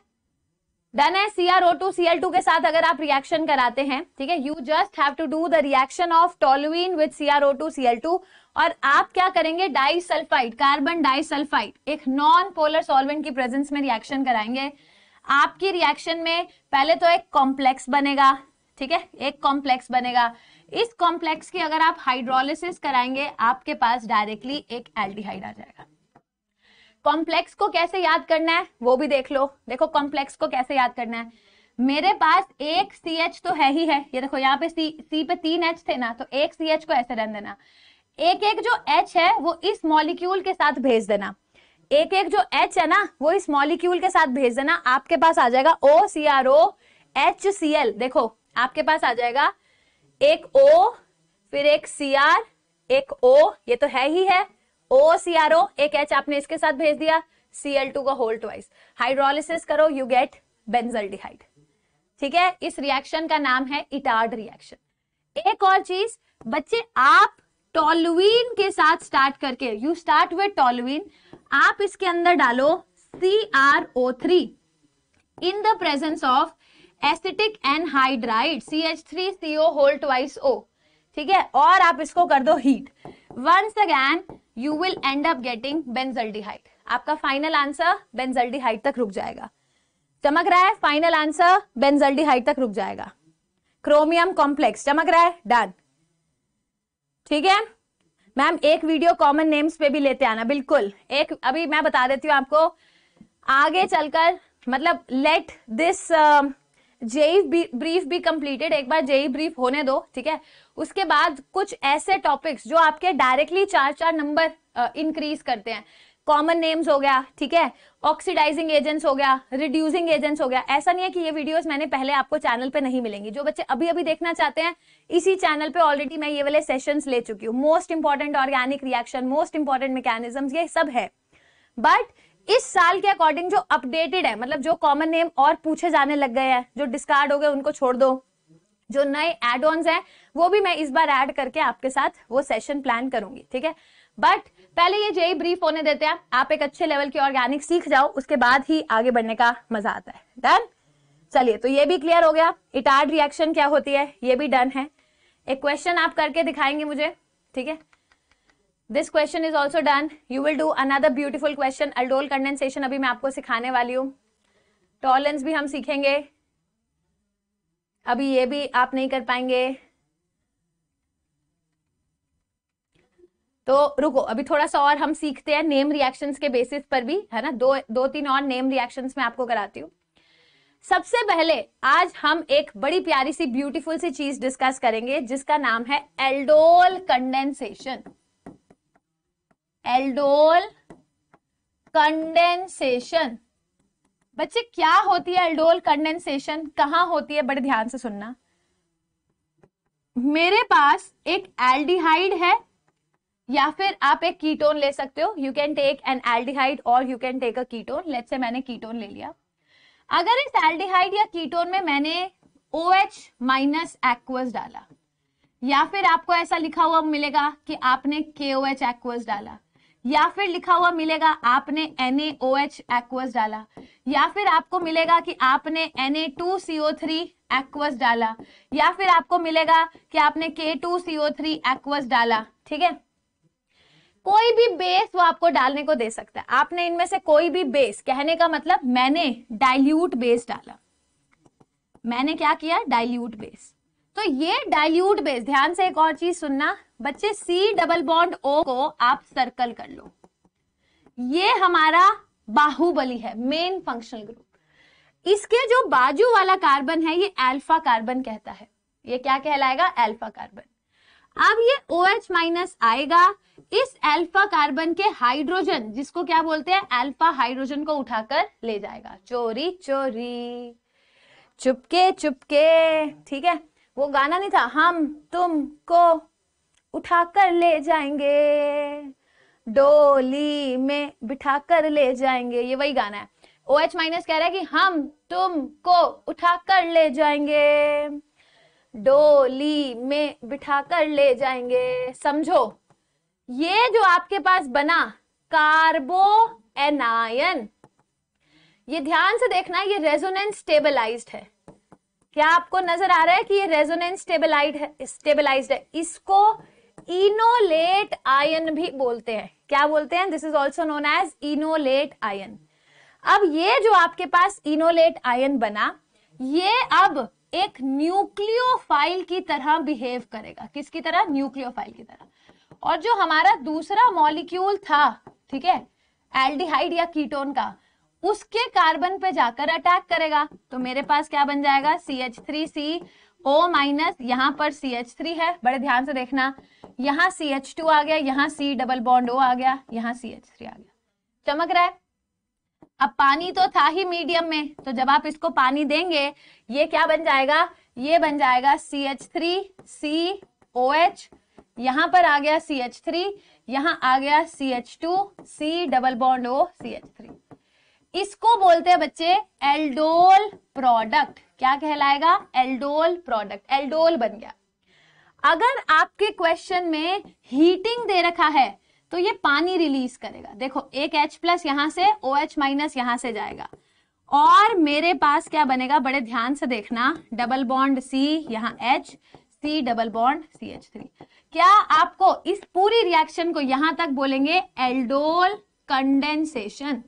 डन है C R O two C L two के साथ अगर आप रिएक्शन कराते हैं ठीक है you just have to do the reaction of toluene with C R O two C L two और आप क्या करेंगे डाइसल्फाइड कार्बन डाइसल्फाइड एक नॉन पोलर सॉल्वेंट की प्रेजेंस में रिएक्शन कराएंगे आपकी रिएक्शन में पहले तो एक कॉम्प्लेक्स बनेगा ठीक है एक कॉम्प्लेक्स बनेगा इस कॉम्प्लेक्स की अगर आप हाइड्रोलिसिस कराएंगे आपके पास डायरेक्टली एक एल्डिहाइड आ जाएगा कॉम्प्लेक्स को कैसे याद करना है वो भी देख लो देखो कॉम्प्लेक्स को कैसे याद करना है मेरे पास एक सी एच तो है ही है ये देखो यहाँ पे सी सी पे तीन एच थे ना तो एक सी एच को ऐसे रन देना एक एक जो एच है वो इस मॉलिक्यूल के साथ भेज देना एक एक जो एच है ना वो इस मॉलिक्यूल के साथ भेज देना आपके पास आ जाएगा O C R O H C L देखो आपके पास आ जाएगा एक ओ फिर एक सी आर एक ओ ये तो है ही है ओ सी आर ओ एक एच आपने इसके साथ भेज दिया सी एल टू का होल ट्वाइस हाइड्रोलिसिस करो यू गेट डिहाइड ठीक है इस रिएक्शन का नाम है इटार्ड रिएक्शन एक और चीज बच्चे आप टॉलुइन के साथ स्टार्ट करके यू स्टार्ट विथ टॉलुइन आप इसके अंदर डालो C R O three in the presence of acetic anhydride C H three C O whole twice O ठीक है और आप इसको कर दो heat once again you will end up getting benzaldehyde आपका फाइनल आंसर बेंजल्डिहाइड तक रुक जाएगा चमक रहा है फाइनल आंसर बेंजल्डिहाइड तक रुक जाएगा क्रोमियम कॉम्प्लेक्स चमक रहा है डन ठीक है मैम एक वीडियो कॉमन नेम्स पे भी लेते आना बिल्कुल एक अभी मैं बता देती हूँ आपको आगे चलकर मतलब let this uh, JEE brief भी कंप्लीटेड एक बार जेई ब्रीफ होने दो ठीक है उसके बाद कुछ ऐसे टॉपिक्स जो आपके डायरेक्टली चार चार नंबर इंक्रीज करते हैं कॉमन नेम्स हो गया ठीक है ऑक्सीडाइजिंग एजेंट्स हो गया रिड्यूसिंग एजेंट्स हो गया ऐसा नहीं है कि ये वीडियोस मैंने पहले आपको चैनल पे नहीं मिलेंगी जो बच्चे अभी अभी देखना चाहते हैं इसी चैनल पे ऑलरेडी मैं ये वाले सेशंस ले चुकी हूँ most important organic reaction most important mechanism ये सब है बट इस साल के अकॉर्डिंग जो अपडेटेड है मतलब जो कॉमन नेम और पूछे जाने लग गए हैं जो डिस्कार्ड हो गए उनको छोड़ दो जो नए एड ऑन है वो भी मैं इस बार ऐड करके आपके साथ वो सेशन प्लान करूंगी ठीक है बट पहले ये जेई ब्रीफ e होने देते हैं आप एक अच्छे लेवल की ऑर्गेनिक सीख जाओ उसके बाद ही आगे बढ़ने का मजा आता है डन चलिए तो ये भी क्लियर हो गया इटार्ड रिएक्शन क्या होती है ये भी डन है एक क्वेश्चन आप करके दिखाएंगे मुझे ठीक है this question is also done you will do another beautiful question aldol condensation अभी मैं आपको सिखाने वाली हूँ टॉलेंस भी हम सीखेंगे अभी ये भी आप नहीं कर पाएंगे तो रुको अभी थोड़ा सा और हम सीखते हैं नेम रिएक्शंस के बेसिस पर भी है ना दो दो तीन और नेम रिएक्शंस में आपको कराती हूँ सबसे पहले आज हम एक बड़ी प्यारी सी ब्यूटीफुल सी चीज डिस्कस करेंगे जिसका नाम है एल्डोल कंडेंसेशन एल्डोल कंडेंसेशन बच्चे क्या होती है एल्डोल कंडेंसेशन कहा होती है बड़े ध्यान से सुनना मेरे पास एक एल्डिहाइड है या फिर आप एक कीटोन ले सकते हो you can take an aldehyde और you can take a ketone let say मैंने कीटोन ले लिया अगर इस एल्डिहाइड या कीटोन में मैंने ओ एच माइनस एक्वस डाला या फिर आपको ऐसा लिखा हुआ मिलेगा कि आपने के ओ एच एक्वस डाला या फिर लिखा हुआ मिलेगा आपने एन एच एक्वस डाला या फिर आपको मिलेगा कि आपने N A two CO three aqueous डाला या फिर आपको मिलेगा कि आपने के टू सीओ थ्री एक्वस डाला ठीक है कोई भी बेस वो आपको डालने को दे सकता है आपने इनमें से कोई भी बेस कहने का मतलब मैंने डाइल्यूट बेस डाला मैंने क्या किया डाइल्यूट बेस तो ये डाइल्यूट बेस ध्यान से एक और चीज सुनना बच्चे सी डबल बॉन्ड ओ को आप सर्कल कर लो ये हमारा बाहुबली है मेन फंक्शनल ग्रुप इसके जो बाजू वाला कार्बन है ये अल्फा कार्बन कहता है ये क्या कहलाएगा अल्फा कार्बन अब ये ओ एच माइनस आएगा इस अल्फा कार्बन के हाइड्रोजन जिसको क्या बोलते हैं अल्फा हाइड्रोजन को उठाकर ले जाएगा चोरी चोरी चुपके चुपके ठीक है वो गाना नहीं था हम तुम को उठा कर ले जाएंगे डोली में बिठा कर ले जाएंगे ये वही गाना है ओ एच माइनस कह रहा है कि हम तुम को उठा कर ले जाएंगे डोली में बिठा कर ले जाएंगे समझो ये जो आपके पास बना कार्बो एनायन ये ध्यान से देखना ये रेजोनेंस स्टेबलाइज्ड है क्या आपको नजर आ रहा है कि ये रेजोनेंस स्टेबलाइड है स्टेबलाइज्ड है इसको इनोलेट आयन भी बोलते हैं क्या बोलते हैं this is also known as enolate ion अब ये जो आपके पास इनोलेट आयन बना ये अब एक न्यूक्लियोफाइल की तरह बिहेव करेगा किसकी तरह न्यूक्लियोफाइल की तरह और जो हमारा दूसरा मॉलिक्यूल था ठीक है एल्डिहाइड या कीटोन का उसके कार्बन पे जाकर अटैक करेगा तो मेरे पास क्या बन जाएगा C H three C O minus यहाँ पर सी एच थ्री है बड़े ध्यान से देखना यहाँ सी एच टू आ गया यहाँ सी डबल बॉन्ड ओ आ गया यहाँ सी एच थ्री आ गया चमक रहा है अब पानी तो था ही मीडियम में तो जब आप इसको पानी देंगे ये क्या बन जाएगा ये बन जाएगा C H three C O H यहां पर आ गया सी एच थ्री यहां आ गया C H two C double bond O C H three इसको बोलते हैं बच्चे एल्डोल प्रोडक्ट क्या कहलाएगा एल्डोल प्रोडक्ट एल्डोल बन गया अगर आपके क्वेश्चन में हीटिंग दे रखा है तो ये पानी रिलीज करेगा देखो एक एच प्लस यहां से ओ एच माइनस यहां से जाएगा और मेरे पास क्या बनेगा बड़े ध्यान से देखना डबल बॉन्ड सी यहां H C double bond C H three क्या आपको इस पूरी रिएक्शन को यहां तक बोलेंगे एल्डोल कंडेंसेशन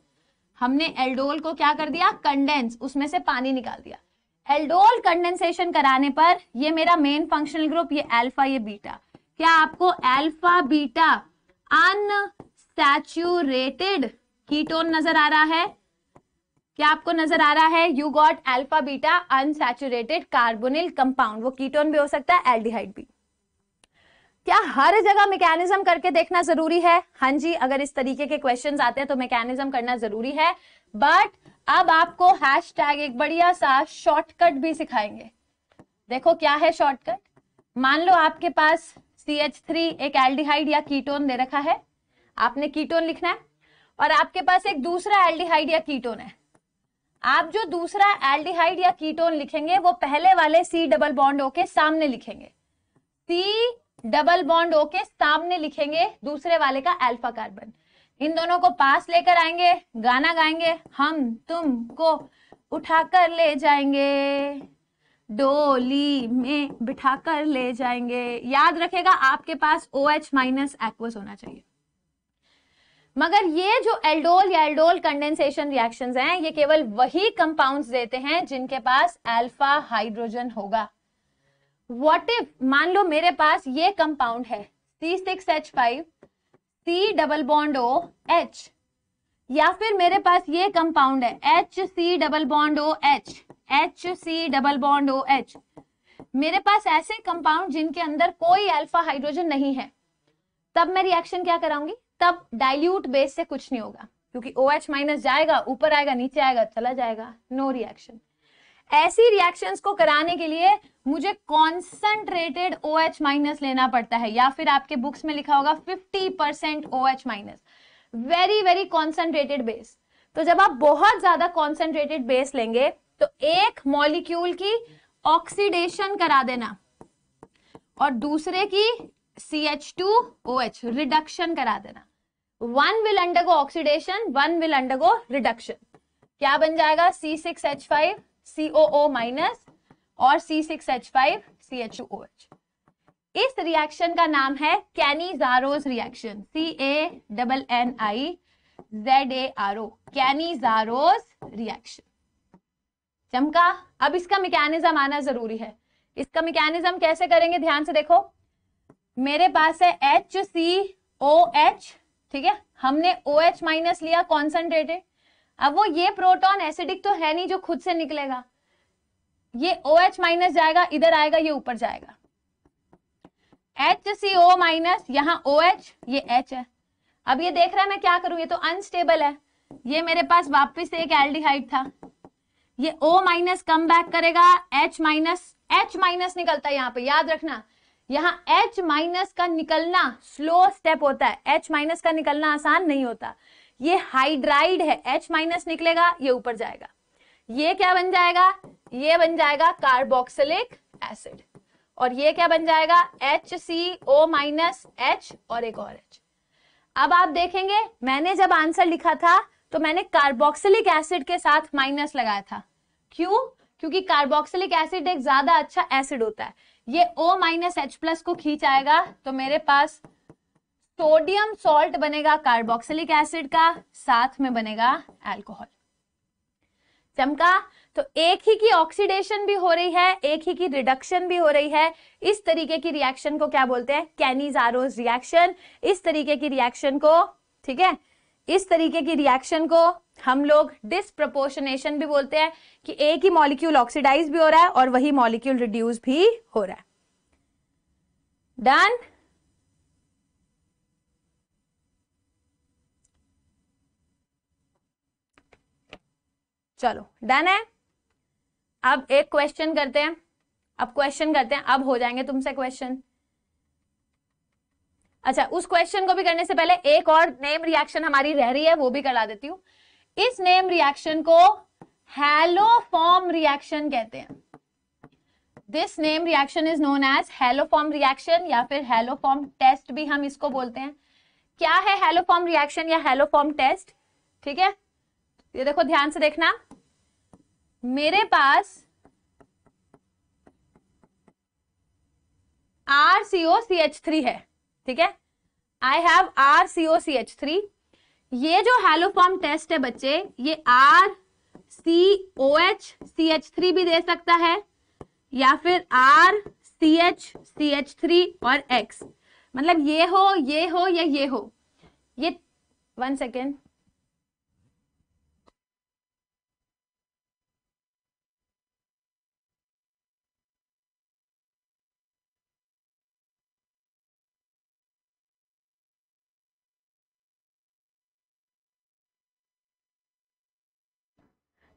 हमने एल्डोल को क्या कर दिया कंडेंस उसमें से पानी निकाल दिया एल्डोल कंडेंसेशन कराने पर ये मेरा मेन फंक्शनल ग्रुप ये अल्फा ये बीटा क्या आपको अल्फा बीटा अनसैचुरेटेड कीटोन नजर आ रहा है क्या आपको नजर आ रहा है you got alpha beta unsaturated carbonyl compound वो कीटोन भी हो सकता है एल्डिहाइड भी क्या हर जगह मैकेनिज्म करके देखना जरूरी है हाँ जी अगर इस तरीके के क्वेश्चन आते हैं तो मैकेनिज्म करना जरूरी है बट अब आपको हैश टैग एक बढ़िया सा शॉर्टकट भी सिखाएंगे देखो क्या है शॉर्टकट मान लो आपके पास सी एच थ्री एक एल्डिहाइड या कीटोन दे रखा है आपने कीटोन लिखना है और आपके पास एक दूसरा एल्डिहाइड या कीटोन है आप जो दूसरा एल्डिहाइड या कीटोन लिखेंगे वो पहले वाले सी डबल बॉन्ड ओके सामने लिखेंगे सी डबल बॉन्ड ओके सामने लिखेंगे दूसरे वाले का अल्फा कार्बन इन दोनों को पास लेकर आएंगे गाना गाएंगे हम तुम को उठा कर ले जाएंगे डोली में बिठा कर ले जाएंगे याद रखेगा आपके पास ओ एच माइनस एक्वस होना चाहिए मगर ये जो एल्डोल या एल्डोल कंडेंसेशन रिएक्शंस हैं ये केवल वही कंपाउंड्स देते हैं जिनके पास अल्फा हाइड्रोजन होगा वॉट इफ मान लो मेरे पास ये कंपाउंड है C six H five C double bond O H या फिर मेरे पास ये कंपाउंड है H C double bond O H H C double bond O H मेरे पास ऐसे कंपाउंड जिनके अंदर कोई अल्फा हाइड्रोजन नहीं है तब मैं रिएक्शन क्या कराऊंगी तब डाइल्यूट बेस से कुछ नहीं होगा क्योंकि ओ एच माइनस जाएगा ऊपर आएगा नीचे आएगा चला जाएगा नो रिएक्शन ऐसी रिएक्शंस को कराने के लिए मुझे कॉन्सेंट्रेटेड ओ एच माइनस लेना पड़ता है या फिर आपके बुक्स में लिखा होगा fifty percent O H minus very very concentrated base तो जब आप बहुत ज्यादा कॉन्सेंट्रेटेड बेस लेंगे तो एक मॉलिक्यूल की ऑक्सीडेशन करा देना और दूसरे की C H two O H reduction करा देना one will undergo oxidation one will undergo reduction क्या बन जाएगा C six H five COO minus और C6H5 CHOOH इस रिएक्शन का नाम है Cannizzaro's reaction C A double N I Z A R O Cannizzaro's reaction चमका अब इसका मैकेनिज्म आना जरूरी है इसका मैकेनिज्म कैसे करेंगे ध्यान से देखो मेरे पास है एच सी ओ एच ठीक है हमने ओ एच माइनस लिया कॉन्सेंट्रेटेड अब वो ये प्रोटॉन एसिडिक तो है नहीं जो खुद से निकलेगा ये ओ एच माइनस जाएगा इधर आएगा ये ऊपर जाएगा एच सी ओ माइनस यहाँ ओ एच ये एच है अब ये देख रहा है मैं क्या करूं ये तो अनस्टेबल है ये मेरे पास वापस एक एल्डिहाइड था ये ओ माइनस कम बैक करेगा एच माइनस एच माइनस निकलता है यहाँ पे याद रखना यहाँ H माइनस का निकलना स्लो स्टेप होता है H माइनस का निकलना आसान नहीं होता ये हाइड्राइड है एच माइनस निकलेगा ये ऊपर जाएगा ये क्या बन जाएगा ये बन जाएगा कार्बोक्सिलिक एसिड और ये क्या बन जाएगा H C O minus H और एक और एच अब आप देखेंगे मैंने जब आंसर लिखा था तो मैंने कार्बोक्सिलिक एसिड के साथ माइनस लगाया था क्यों क्योंकि कार्बोक्सिलिक एसिड एक ज्यादा अच्छा एसिड होता है ये ओ माइनस एच प्लस को खींच आएगा तो मेरे पास सोडियम सॉल्ट बनेगा कार्बोक्सिलिक एसिड का साथ में बनेगा एल्कोहल चमका तो एक ही की ऑक्सीडेशन भी हो रही है एक ही की रिडक्शन भी हो रही है इस तरीके की रिएक्शन को क्या बोलते हैं कैनिजारोज रिएक्शन इस तरीके की रिएक्शन को ठीक है इस तरीके की रिएक्शन को हम लोग डिस्प्रपोर्शनेशन भी बोलते हैं कि एक ही मॉलिक्यूल ऑक्सीडाइज भी हो रहा है और वही मॉलिक्यूल रिड्यूस भी हो रहा है डन चलो डन है अब एक क्वेश्चन करते हैं अब क्वेश्चन करते हैं अब हो जाएंगे तुमसे क्वेश्चन अच्छा उस क्वेश्चन को भी करने से पहले एक और नेम रिएक्शन हमारी रह रही है वो भी करा देती हूं इस नेम रिएक्शन को हेलोफॉर्म रिएक्शन कहते हैं this name reaction is known as haloform reaction या फिर हेलो फॉर्म टेस्ट भी हम इसको बोलते हैं क्या है हेलो फॉर्म रिएक्शन या हेलो फॉर्म टेस्ट ठीक है ये देखो ध्यान से देखना मेरे पास R O C H three है ठीक है I have R C O C H three ये जो हेलोफॉर्म टेस्ट है बच्चे ये R C O H C H three भी दे सकता है या फिर R C H C H three और एक्स मतलब ये हो ये हो या ये हो ये वन सेकेंड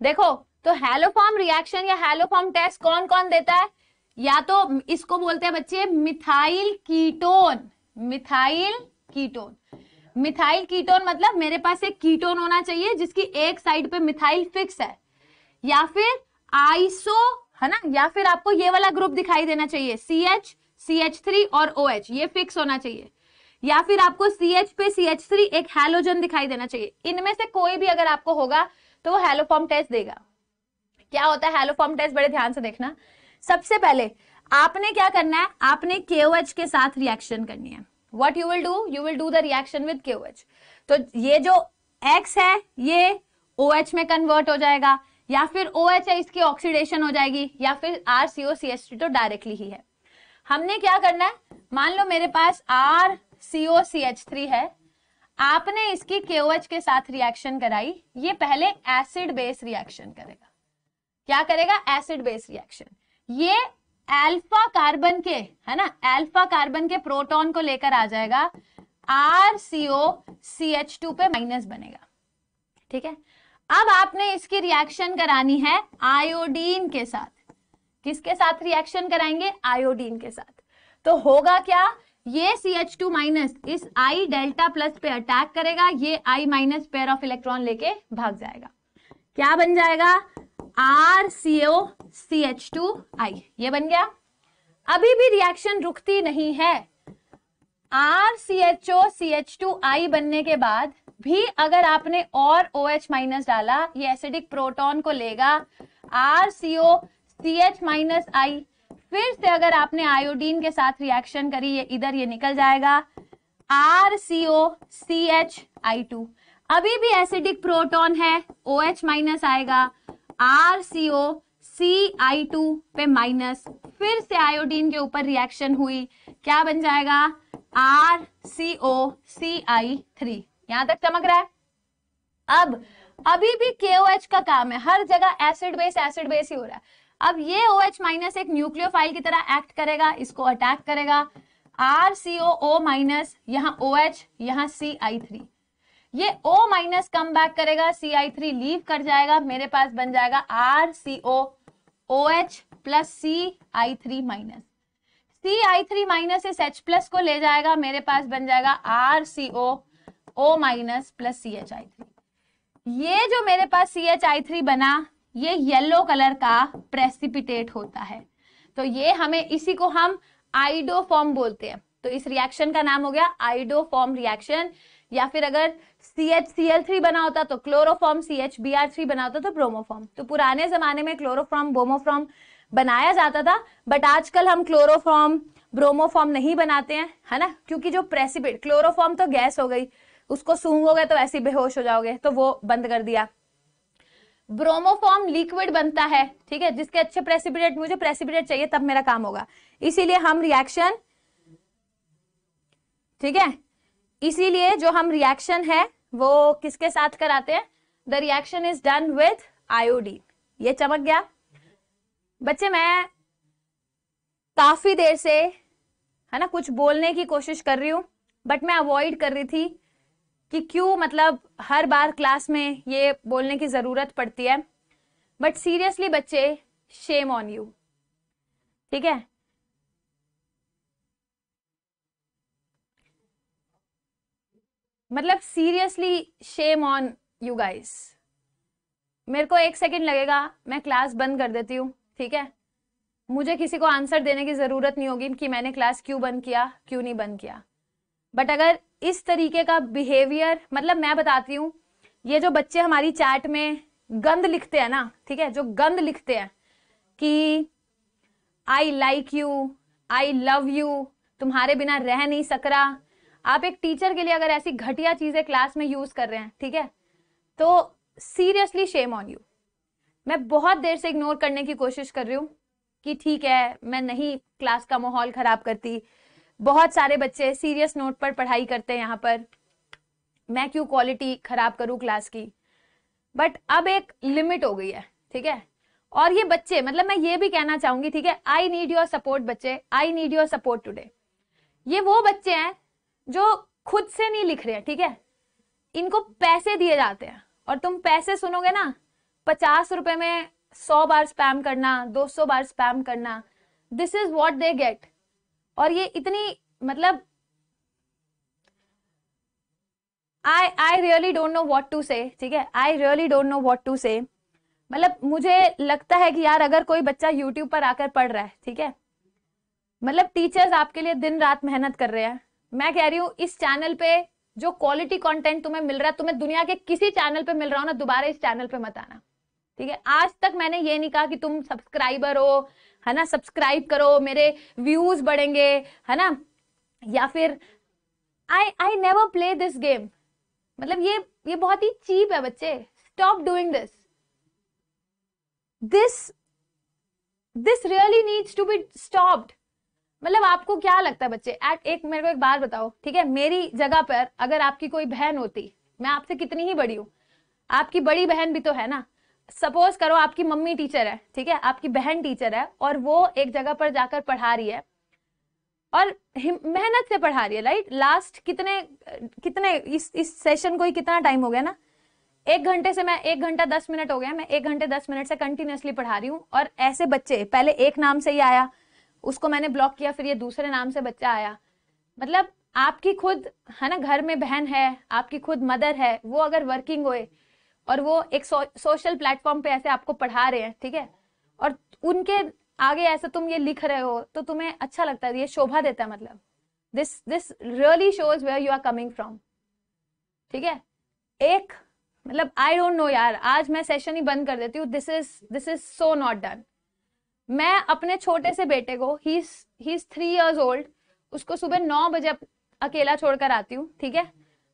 देखो तो हेलोफॉर्म रिएक्शन या हेलोफॉर्म टेस्ट कौन कौन देता है या तो इसको बोलते हैं बच्चे methyl ketone methyl ketone methyl ketone मतलब मेरे पास एक कीटोन होना चाहिए जिसकी एक साइड पे मिथाइल फिक्स है या फिर आइसो है ना या फिर आपको ये वाला ग्रुप दिखाई देना चाहिए C H C H three और ओ OH, एच ये फिक्स होना चाहिए या फिर आपको सी एच पे सी एच थ्री एक हेलोजन दिखाई देना चाहिए इनमें से कोई भी अगर आपको होगा तो वो हेलोफॉर्म टेस्ट देगा क्या होता है हेलोफॉर्म टेस्ट बड़े ध्यान से देखना सबसे पहले आपने क्या करना है आपने के के साथ रिएक्शन करनी है what you will do you will do the reaction with K तो ये जो X है ये OH में कन्वर्ट हो जाएगा या फिर OH है इसकी ऑक्सीडेशन हो जाएगी या फिर R C O C S T तो डायरेक्टली ही है हमने क्या करना है मान लो मेरे पास R C O C H three है आपने इसकी के के साथ रिएक्शन कराई ये पहले एसिड बेस रिएक्शन करेगा क्या करेगा एसिड बेस रिएक्शन ये अल्फा कार्बन के है ना अल्फा कार्बन के प्रोटॉन को लेकर आ जाएगा R C O C H two पे माइनस बनेगा ठीक है अब आपने इसकी रिएक्शन करानी है आयोडीन के साथ किसके साथ रिएक्शन कराएंगे आयोडीन के साथ तो होगा क्या ये सी एच टू माइनस इस आई डेल्टा प्लस पे अटैक करेगा ये I minus pair of electron लेके भाग जाएगा क्या बन जाएगा R C O C H two I ये बन गया अभी भी रिएक्शन रुकती नहीं है R C H O C H two I बनने के बाद भी अगर आपने और ओ एच माइनस डाला ये एसिडिक प्रोटॉन को लेगा R C O C H minus I फिर से अगर आपने आयोडीन के साथ रिएक्शन करी ये इधर ये निकल जाएगा R C O C H I two अभी भी एसिडिक प्रोटॉन है ओ एच माइनस आएगा R C O C I two पे माइनस फिर से आयोडीन के ऊपर रिएक्शन हुई क्या बन जाएगा R C O C I three यहां तक चमक रहा है अब अभी भी के ओ एच का काम है हर जगह एसिड बेस एसिड बेस ही हो रहा है अब ये ओ OH- माइनस एक न्यूक्लियोफाइल की तरह एक्ट करेगा इसको अटैक करेगा are C O O minus यहाँ ओ एच यहाँ सी आई थ्री ये ओ माइनस कम बैक करेगा सी आई थ्री लीव कर जाएगा मेरे पास बन जाएगा R C O O H plus C I three minus C I three minus इस एच प्लस को ले जाएगा मेरे पास बन जाएगा R C O O minus plus C H I three ये जो मेरे पास सी एच आई थ्री बना ये येलो कलर का प्रेसिपिटेट होता है तो ये हमें इसी को हम आइडोफॉर्म बोलते हैं तो इस रिएक्शन का नाम हो गया आइडोफॉर्म रिएक्शन या फिर अगर C H C L three बना होता तो chloroform C H B R three बना होता तो ब्रोमोफॉर्म तो पुराने जमाने में क्लोरोफॉर्म ब्रोमोफॉर्म बनाया जाता था बट आजकल हम क्लोरोफॉर्म ब्रोमोफॉर्म नहीं बनाते हैं है ना क्योंकि जो प्रेसिपिट क्लोरोफॉर्म तो गैस हो गई उसको सूंघोगे तो ऐसे बेहोश हो जाओगे तो वो बंद कर दिया ब्रोमोफॉर्म लिक्विड बनता है ठीक है जिसके अच्छे प्रेसिपिटेट मुझे प्रेसिपिटेट चाहिए तब मेरा काम होगा इसीलिए हम रिएक्शन ठीक है इसीलिए जो हम रिएक्शन है वो किसके साथ कराते हैं the reaction is done with iodine ये चमक गया बच्चे मैं काफी देर से है ना कुछ बोलने की कोशिश कर रही हूं बट मैं अवॉइड कर रही थी कि क्यों मतलब हर बार क्लास में ये बोलने की ज़रूरत पड़ती है बट सीरियसली बच्चे शेम ऑन यू ठीक है मतलब seriously shame on you guys मेरे को एक सेकंड लगेगा मैं क्लास बंद कर देती हूँ ठीक है मुझे किसी को आंसर देने की ज़रूरत नहीं होगी कि मैंने क्लास क्यों बंद किया क्यों नहीं बंद किया बट अगर इस तरीके का बिहेवियर मतलब मैं बताती हूँ ये जो बच्चे हमारी चैट में गंद लिखते हैं ना ठीक है जो गंद लिखते हैं कि I like you I love you तुम्हारे बिना रह नहीं सक रहा आप एक टीचर के लिए अगर ऐसी घटिया चीजें क्लास में यूज कर रहे हैं ठीक है तो सीरियसली शेम ऑन यू मैं बहुत देर से इग्नोर करने की कोशिश कर रही हूँ कि ठीक है मैं नहीं क्लास का माहौल खराब करती बहुत सारे बच्चे सीरियस नोट पर पढ़ाई करते हैं यहाँ पर मैं क्यों क्वालिटी खराब करूं क्लास की बट अब एक लिमिट हो गई है ठीक है और ये बच्चे मतलब मैं ये भी कहना चाहूंगी ठीक है आई नीड योर सपोर्ट बच्चे I need your support today ये वो बच्चे हैं जो खुद से नहीं लिख रहे हैं ठीक है इनको पैसे दिए जाते हैं और तुम पैसे सुनोगे ना पचास रुपए में सौ बार स्पैम करना दो सौ बार स्पैम करना this is what they get और ये इतनी मतलब I I really don't know what to say ठीक है I really don't know what to say मतलब मुझे लगता है कि यार अगर कोई बच्चा यूट्यूब पर आकर पढ़ रहा है ठीक है मतलब टीचर्स आपके लिए दिन रात मेहनत कर रहे हैं मैं कह रही हूँ इस चैनल पे जो क्वालिटी कंटेंट तुम्हें मिल रहा है तुम्हें दुनिया के किसी चैनल पे मिल रहा हो ना दोबारा इस चैनल पे मत आना ठीक है आज तक मैंने ये नहीं कहा कि तुम सब्सक्राइबर हो है ना सब्सक्राइब करो मेरे व्यूज बढ़ेंगे है ना या फिर I I never play this game मतलब ये ये बहुत ही चीप है बच्चे stop doing this this this really needs to be stopped मतलब आपको क्या लगता है बच्चे एट एक मेरे को एक बार बताओ ठीक है मेरी जगह पर अगर आपकी कोई बहन होती मैं आपसे कितनी ही बड़ी हूँ आपकी बड़ी बहन भी तो है ना सपोज करो आपकी मम्मी टीचर है ठीक है आपकी बहन टीचर है और वो एक जगह पर जाकर पढ़ा रही है और मेहनत से पढ़ा रही है राइट लास्ट कितने कितने इस इस सेशन को ही कितना टाइम हो गया ना एक घंटे से मैं एक घंटा दस मिनट हो गया मैं एक घंटे दस मिनट से कंटिन्यूसली पढ़ा रही हूँ और ऐसे बच्चे पहले एक नाम से ही आया उसको मैंने ब्लॉक किया फिर ये दूसरे नाम से बच्चा आया मतलब आपकी खुद है ना घर में बहन है आपकी खुद मदर है वो अगर वर्किंग होए और वो एक सो, सोशल प्लेटफॉर्म पे ऐसे आपको पढ़ा रहे हैं ठीक है और उनके आगे ऐसे तुम ये लिख रहे हो तो तुम्हें अच्छा लगता है ये शोभा देता है मतलब this this really shows where you are coming from ठीक है एक मतलब आई डोंट नो यार आज मैं सेशन ही बंद कर देती हूँ this is this is so not done मैं अपने छोटे से बेटे को ही इज थ्री ईयर्स ओल्ड उसको सुबह नौ बजे अकेला छोड़कर आती हूँ ठीक है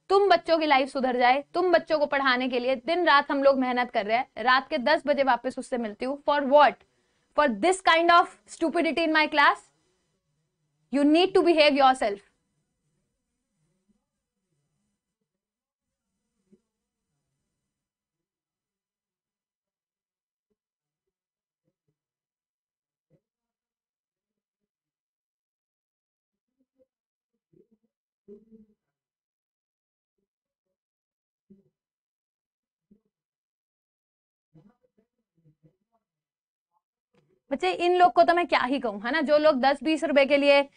तुम बच्चों की लाइफ सुधर जाए तुम बच्चों को पढ़ाने के लिए दिन रात हम लोग मेहनत कर रहे हैं रात के दस बजे वापस उससे मिलती हूँ for what for this kind of stupidity in my class you need to behave yourself बच्चे इन लोग को तो मैं क्या ही कहूँ है ना जो लोग दस बीस रुपए के लिए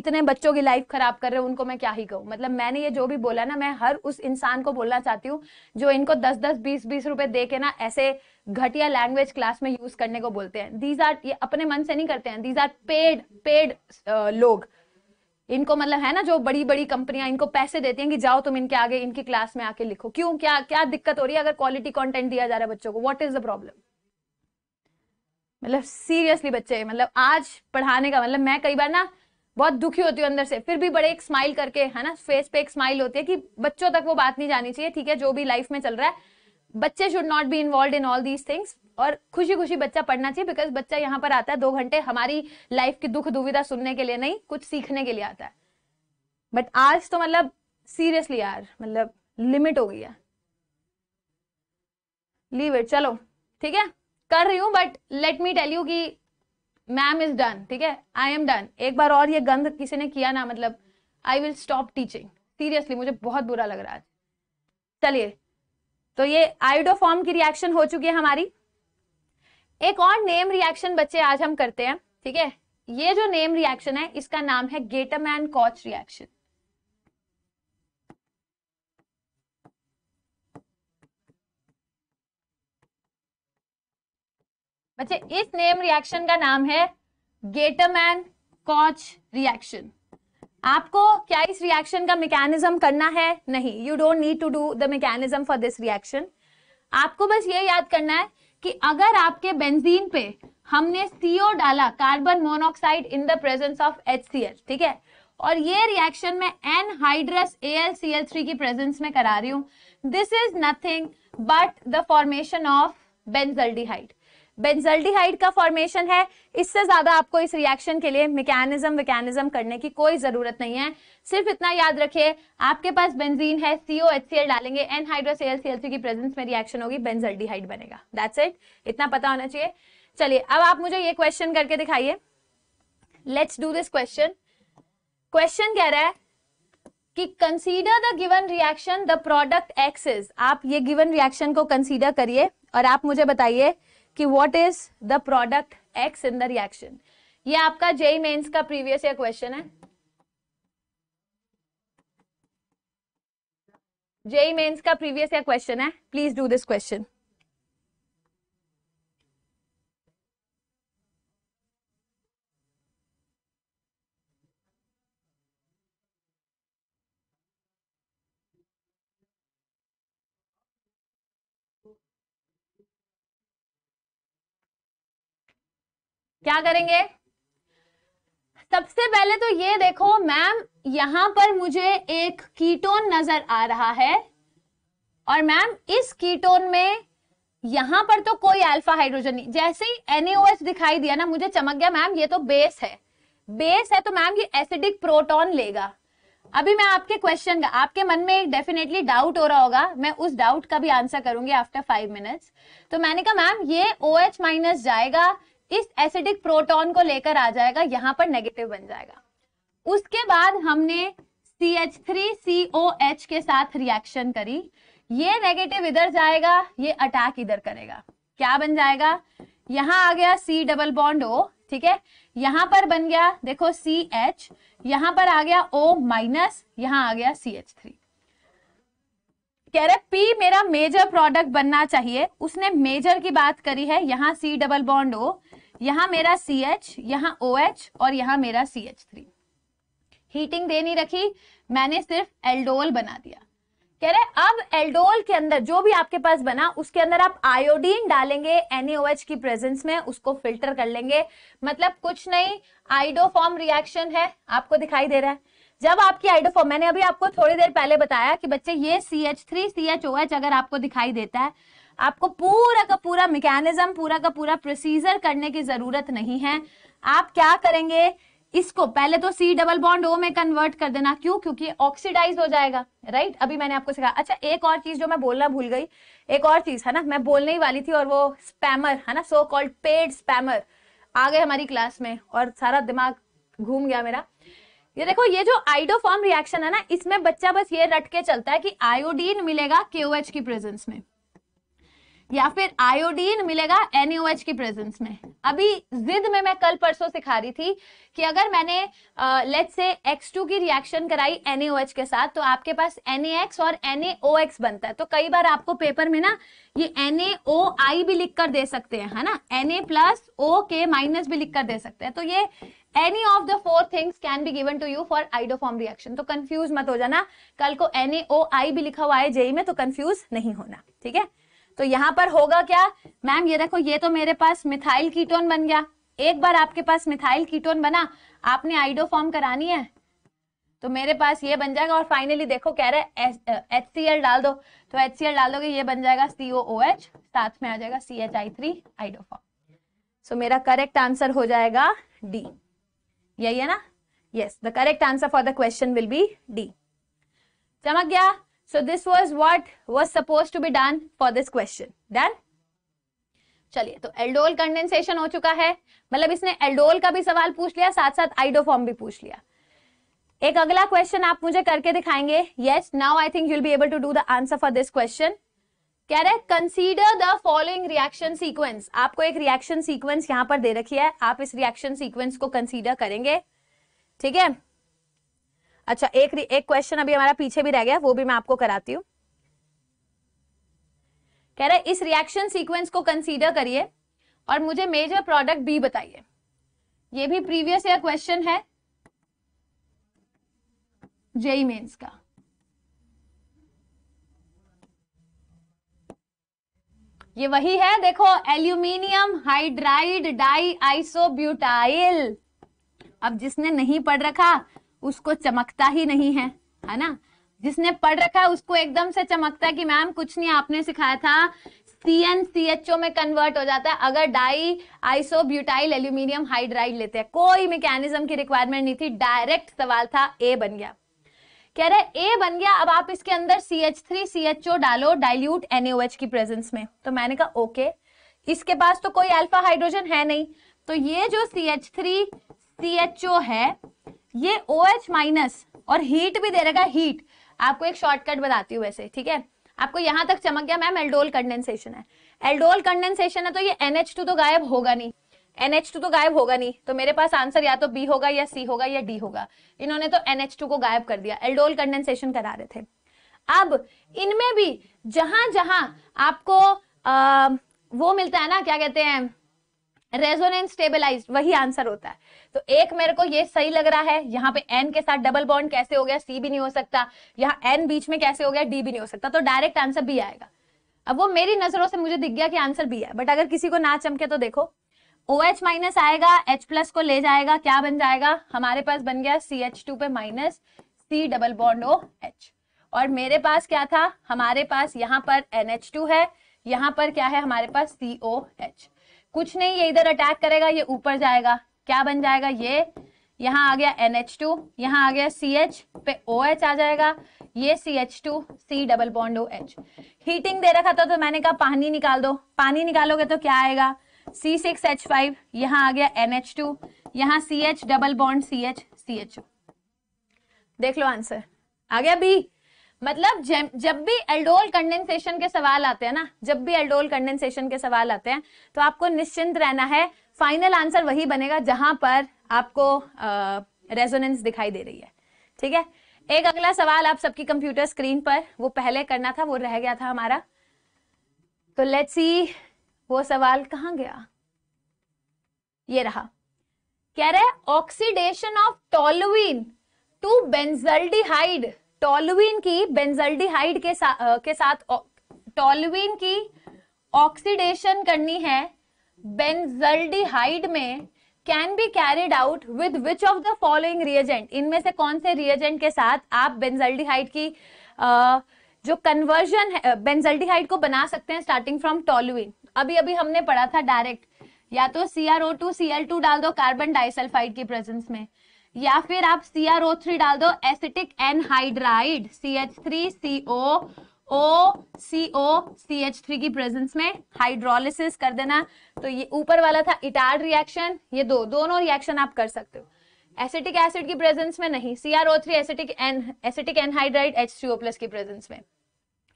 इतने बच्चों की लाइफ खराब कर रहे हैं उनको मैं क्या ही कहूँ मतलब मैंने ये जो भी बोला ना मैं हर उस इंसान को बोलना चाहती हूँ जो इनको दस दस बीस बीस रुपए दे के ना ऐसे घटिया लैंग्वेज क्लास में यूज करने को बोलते हैं दीज आर ये अपने मन से नहीं करते हैं दीज आर पेड पेड लोग इनको मतलब है ना जो बड़ी बड़ी कंपनियां इनको पैसे देती हैं कि जाओ तुम इनके आगे इनकी क्लास में आके लिखो क्यों क्या क्या दिक्कत हो रही है अगर क्वालिटी कंटेंट दिया जा रहा है बच्चों को व्हाट इज द प्रॉब्लम मतलब सीरियसली बच्चे मतलब आज पढ़ाने का मतलब मैं कई बार ना बहुत दुखी होती हूँ अंदर से फिर भी बड़े एक स्माइल करके है ना फेस पे एक स्माइल होती है कि बच्चों तक वो बात नहीं जानी चाहिए ठीक है जो भी लाइफ में चल रहा है बच्चे should not be involve in all these things और खुशी खुशी बच्चा पढ़ना चाहिए बिकॉज बच्चा यहाँ पर आता है दो घंटे हमारी लाइफ की दुख दुविधा सुनने के लिए नहीं कुछ सीखने के लिए आता है बट आज तो मतलब सीरियसली यार मतलब लिमिट हो गई है लीव इट चलो ठीक है कर रही हूँ but let me tell you कि मैम इज डन ठीक है आई एम डन एक बार और ये गंध किसी ने किया ना मतलब I will stop teaching seriously मुझे बहुत बुरा लग रहा है चलिए तो ये फॉर्म की रिएक्शन हो चुकी है हमारी एक और नेम रिएक्शन बच्चे आज हम करते हैं ठीक है ये जो नेम रिएक्शन है इसका नाम है गेटम एंड कॉच रिएक्शन बच्चे इस नेम रिएक्शन का नाम है गेटमैन कॉच रिएक्शन आपको क्या इस रिएक्शन का मैकेनिज्म करना है नहीं you don't need to do the mechanism for this reaction आपको बस ये याद करना है कि अगर आपके बेंजीन पे हमने सीओ डाला carbon monoxide in the presence of H ठीक है और ये रिएक्शन में एन हाइड्रस थ्री की प्रेजेंस में करा रही हूँ this is nothing but the formation of benzaldehyde benzaldehyde का फॉर्मेशन है इससे ज्यादा आपको इस रिएक्शन के लिए मैकेनिज्म वैकेनिज्म करने की कोई जरूरत नहीं है सिर्फ इतना याद रखिए आपके पास बेंजीन है सीओ एच सी एल डालेंगे एनहाइड्रोसीएल की प्रेजेंस में रिएक्शन होगी बेंजल्डिहाइड बनेगा दैट्स इट इतना पता होना चाहिए चलिए अब आप मुझे ये क्वेश्चन करके दिखाइए let's do this question question कह रहा है कि consider the given reaction the product X is आप ये गिवन रिएक्शन को कंसीडर करिए और आप मुझे बताइए कि what is the product X in the reaction ये आपका जेई मेन्स का प्रीवियस ईयर क्वेश्चन है जेई मेन्स का प्रीवियस ईयर क्वेश्चन है प्लीज डू दिस क्वेश्चन क्या करेंगे सबसे पहले तो ये देखो मैम यहां पर मुझे एक कीटोन नजर आ रहा है और मैम इस कीटोन में यहां पर तो कोई अल्फा हाइड्रोजन नहीं जैसे ही NaOH दिखाई दिया ना मुझे चमक गया मैम ये तो बेस है बेस है तो मैम ये एसिडिक प्रोटॉन लेगा अभी मैं आपके क्वेश्चन का आपके मन में एक डेफिनेटली डाउट हो रहा होगा मैं उस डाउट का भी आंसर करूंगी आफ्टर फाइव मिनट्स तो मैंने कहा मैम ये ओ OH माइनस जाएगा इस एसिडिक प्रोटॉन को लेकर आ जाएगा यहां पर नेगेटिव बन जाएगा उसके बाद हमने C H three C O H के साथ रिएक्शन करी ये नेगेटिव इधर जाएगा ये अटैक इधर करेगा क्या बन जाएगा यहां आ गया सी डबल बॉन्ड ओ ठीक है यहां पर बन गया देखो सी एच यहां पर आ गया ओ माइनस यहां आ गया सी एच थ्री कह रहे पी मेरा मेजर प्रोडक्ट बनना चाहिए उसने मेजर की बात करी है यहां सी डबल बॉन्ड ओ यहाँ मेरा सी एच यहाँ ओ एच और यहाँ मेरा सी एच थ्री हीटिंग दे नहीं रखी मैंने सिर्फ एल्डोल बना दिया कह रहे अब एल्डोल के अंदर जो भी आपके पास बना उसके अंदर आप आयोडीन डालेंगे एनएओएच की प्रेजेंस में उसको फिल्टर कर लेंगे मतलब कुछ नहीं आइडोफॉर्म रिएक्शन है आपको दिखाई दे रहा है जब आपकी आइडोफॉर्म मैंने अभी आपको थोड़ी देर पहले बताया कि बच्चे ये C H three C H O H अगर आपको दिखाई देता है आपको पूरा का पूरा मैकेनिज्म पूरा का पूरा प्रोसीजर करने की जरूरत नहीं है आप क्या करेंगे इसको पहले तो सी डबल बॉन्ड ओ में कन्वर्ट कर देना क्यों क्योंकि ऑक्सीडाइज हो जाएगा राइट अभी मैंने आपको सिखाया अच्छा एक और चीज जो मैं बोलना भूल गई एक और चीज है ना मैं बोलने ही वाली थी और वो स्पैमर है ना सो कॉल्ड पेड स्पैमर आ गए हमारी क्लास में और सारा दिमाग घूम गया मेरा ये देखो ये जो आइडोफॉर्म रिएक्शन है ना इसमें बच्चा बस ये रट के चलता है कि आयोडीन मिलेगा के की प्रेजेंस में या फिर आयोडीन मिलेगा एनओएच की प्रेजेंस में अभी जिद में मैं कल परसों सिखा रही थी कि अगर मैंने लेट्स से एक्स टू की रिएक्शन कराई एनएच के साथ तो आपके पास NaX और एक्स बनता है तो कई बार आपको पेपर में ना ये आई भी लिख कर दे सकते हैं है ना एन ए प्लस ओ के माइनस भी लिख कर दे सकते हैं तो ये any of the four things can be given to you for iodoform reaction तो कंफ्यूज मत हो जाना कल को आई भी लिखा हुआ है जेई में तो कंफ्यूज नहीं होना ठीक है तो यहाँ पर होगा क्या मैम ये देखो ये तो मेरे पास मिथाइल कीटोन बन गया एक बार आपके पास मिथाइल कीटोन बना आपने आइडो फॉर्म करानी है तो मेरे पास ये बन जाएगा और फाइनली देखो कह रहा है एच सी एल डाल दो तो एच सी डाल ये बन जाएगा सी ओ एच साथ में आ जाएगा C H I three iodoform so मेरा करेक्ट आंसर हो जाएगा डी यही है ना yes the correct answer for the question will be D चमक गया so this was what was suppose to be done for this question done चलिए तो एल्डोल कंडेंसेशन हो चुका है मतलब इसने एल्डोल का भी सवाल पूछ लिया साथ साथ आइडोफॉर्म भी पूछ लिया एक अगला क्वेश्चन आप मुझे करके दिखाएंगे yes now I think you'll be able to do the answer for this question कह रहे consider the following reaction sequence आपको एक रिएक्शन सीक्वेंस यहां पर दे रखी है आप इस रिएक्शन सीक्वेंस को कंसीडर करेंगे ठीक है अच्छा एक एक क्वेश्चन अभी हमारा पीछे भी रह गया वो भी मैं आपको कराती हूँ कह रहा है इस रिएक्शन सीक्वेंस को कंसीडर करिए और मुझे मेजर प्रोडक्ट बी बताइए ये भी प्रीवियस ईयर क्वेश्चन है जेई मेन्स का ये वही है देखो एल्यूमिनियम हाइड्राइड डाई आइसोब्यूटाइल अब जिसने नहीं पढ़ रखा उसको चमकता ही नहीं है है ना जिसने पढ़ रखा है उसको एकदम से चमकता है कि मैम कुछ नहीं आपने सिखाया था सी एन सी एच ओ में कन्वर्ट हो जाता है अगर डाई आइसोब्यूटाइल एल्यूमिनियम हाइड्राइड लेते हैं कोई मैकेनिज्म की रिक्वायरमेंट नहीं थी डायरेक्ट सवाल था ए बन गया कह रहे ए बन गया अब आप इसके अंदर C H three C H O डालो डाइल्यूट एनएच की प्रेजेंस में तो मैंने कहा ओके इसके पास तो कोई अल्फा हाइड्रोजन है नहीं तो ये जो C H three C H O है ये ओ एच माइनस और हीट भी दे रहेगा हीट आपको एक शॉर्टकट बताती हूँ वैसे ठीक है आपको यहां तक चमक गया मैम एल्डोल कंडेंसेशन है एल्डोल कंडेंसेशन है तो ये टू तो गायब होगा नहीं एनएच टू तो गायब होगा नहीं तो मेरे पास आंसर या तो बी होगा या सी होगा या डी होगा इन्होंने तो टू को गायब कर दिया एल्डोल कंडेंसेशन करा रहे थे अब इनमें भी जहां जहां आपको आ, वो मिलता है ना क्या कहते हैं रेजोनेंस स्टेबलाइज वही आंसर होता है तो एक मेरे को ये सही लग रहा है यहाँ पे एन के साथ डबल बॉन्ड कैसे हो गया सी भी नहीं हो सकता यहाँ एन बीच में कैसे हो गया डी भी नहीं हो सकता तो डायरेक्ट आंसर बी आएगा अब वो मेरी नजरों से मुझे दिख गया कि आंसर बी है बट अगर किसी को ना चमके तो देखो ओ एच माइनस आएगा एच प्लस को ले जाएगा क्या बन जाएगा हमारे पास बन गया सी एच टू पे minus C double bond O H और मेरे पास क्या था हमारे पास यहाँ पर एन एच टू है यहाँ पर क्या है हमारे पास सी ओ एच कुछ नहीं ये इधर अटैक करेगा ये ऊपर जाएगा क्या बन जाएगा ये यहाँ आ गया एन एच टू यहाँ आ गया सी एच पे ओ OH एच आ जाएगा ये C H two C double bond O H heating दे रखा था तो मैंने कहा पानी निकाल दो पानी निकालोगे तो क्या आएगा सी सिक्स एच फाइव यहाँ आ गया एन एच टू यहाँ C H double bond C H C H देख लो आंसर आ गया बी मतलब जब भी एल्डोल कंडेंसेशन के सवाल आते हैं ना जब भी एल्डोल कंडेंसेशन के सवाल आते हैं तो आपको निश्चिंत रहना है फाइनल आंसर वही बनेगा जहां पर आपको रेजोनेंस दिखाई दे रही है ठीक है एक अगला सवाल आप सबकी कंप्यूटर स्क्रीन पर वो पहले करना था वो रह गया था हमारा तो लेट्स सी वो सवाल कहाँ गया ये रहा कह रहे oxidation of toluene to benzaldehyde toluene की बेंजल्डिहाइड के, सा, के साथ टॉलुइन की ऑक्सीडेशन करनी है बेंजल्डिहाइड में can be carried out with which of the following reagent इनमें से कौन से रिएजेंट के साथ आप बेंजल्डिहाइड की जो कन्वर्जन है बेंजल्डिहाइड को बना सकते हैं स्टार्टिंग फ्रॉम टोलुविन अभी अभी हमने पढ़ा था डायरेक्ट या तो C R O two C L two डाल दो कार्बन डाइसल्फाइड की प्रेजेंस में या फिर आप सी आर ओ थ्री डाल दो acetic anhydride C H three C O O C O C H three की प्रेजेंस में हाइड्रोलिसिस कर देना तो ये ऊपर वाला था इटार्ड रिएक्शन ये दो दोनों रिएक्शन आप कर सकते हो एसिटिक एसिड की प्रेजेंस में नहीं C R O three acetic an acetic anhydride H C O plus की प्रेजेंस में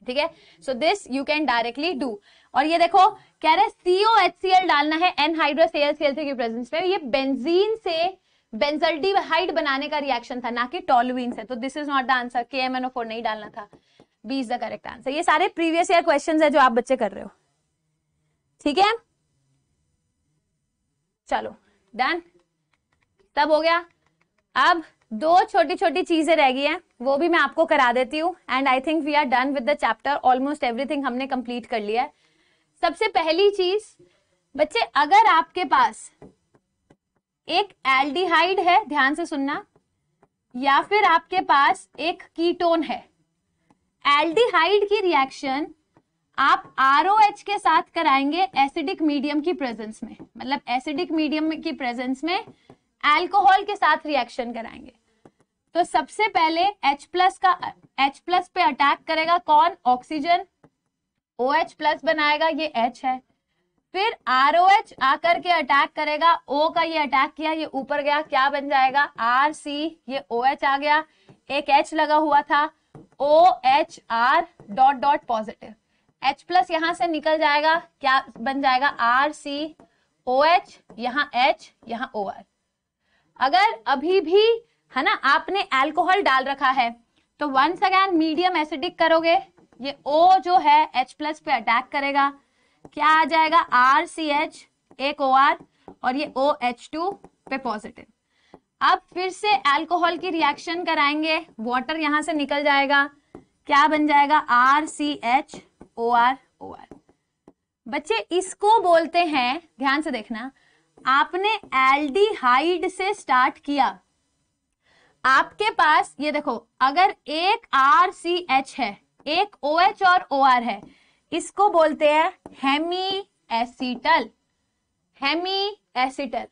ठीक है so this you can directly do और ये देखो कह रहे सीओ एच सी एल डालना है एनहाइड्रोसीएल सी एल थ्री की प्रेजेंस में ये बेंजीन से बेंजल्डिहाइड बनाने का रिएक्शन था ना कि टॉलुइन से तो this is not the answer K M N O four नहीं डालना था B is the correct answer ये सारे प्रीवियस ईयर क्वेश्चन है जो आप बच्चे कर रहे हो ठीक है चलो डन तब हो गया अब दो छोटी छोटी चीजें रह गई हैं वो भी मैं आपको करा देती हूँ and I think we are done with the chapter almost everything हमने कंप्लीट कर लिया है सबसे पहली चीज बच्चे अगर आपके पास एक एल्डिहाइड है ध्यान से सुनना या फिर आपके पास एक कीटोन है एल्डिहाइड की रिएक्शन आप आर के साथ कराएंगे एसिडिक मीडियम की प्रेजेंस में मतलब एसिडिक मीडियम की प्रेजेंस में एल्कोहल के साथ रिएक्शन कराएंगे तो सबसे पहले H प्लस का H प्लस पे अटैक करेगा कौन ऑक्सीजन OH प्लस बनाएगा ये H है फिर आर ओ एच आकर के अटैक करेगा ओ का ये अटैक किया ये ऊपर गया क्या बन जाएगा आर सी ये ओ OH एच आ गया एक एच लगा हुआ था O H R dot dot positive H plus यहां से निकल जाएगा क्या बन जाएगा आर सी ओ एच यहाँ एच यहाँ ओ आर अगर अभी भी है ना आपने एल्कोहल डाल रखा है तो वंस अगैन मीडियम एसिडिक करोगे ये ओ जो है एच प्लस पे अटैक करेगा क्या आ जाएगा आर सी एच एक ओ आर और ये ओ एच टू पे पॉजिटिव अब फिर से अल्कोहल की रिएक्शन कराएंगे वाटर यहां से निकल जाएगा क्या बन जाएगा R C H O R O R बच्चे इसको बोलते हैं ध्यान से देखना आपने एल्डिहाइड से स्टार्ट किया आपके पास ये देखो अगर एक आर सी एच है एक ओ OH एच और ओ आर है इसको बोलते हैं हेमी एसिटल हेमी एसिटल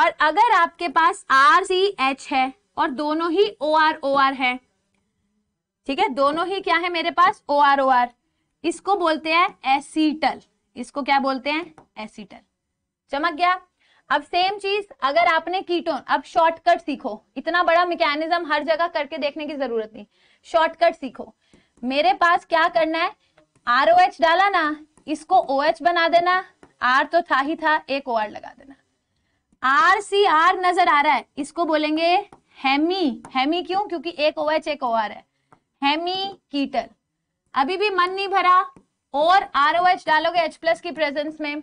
और अगर आपके पास आर सी एच है और दोनों ही ओ आर ओ आर है ठीक है दोनों ही क्या है मेरे पास ओ आर ओ आर इसको बोलते हैं एसिटल इसको क्या बोलते हैं एसिटल चमक गया अब सेम चीज अगर आपने कीटोन अब शॉर्टकट सीखो इतना बड़ा मैकेनिज्म हर जगह करके देखने की जरूरत नहीं शॉर्टकट सीखो मेरे पास क्या करना है आर ओ एच डाला ना इसको ओ OH एच बना देना आर तो था ही था एक ओ आर लगा देना आर सी आर नजर आ रहा है इसको बोलेंगे हेमी हेमी क्यों क्योंकि एक ओ एच एक ओ आर है हेमी कीटल अभी भी मन नहीं भरा और आर ओ एच डालोगे एच प्लस की प्रेजेंस में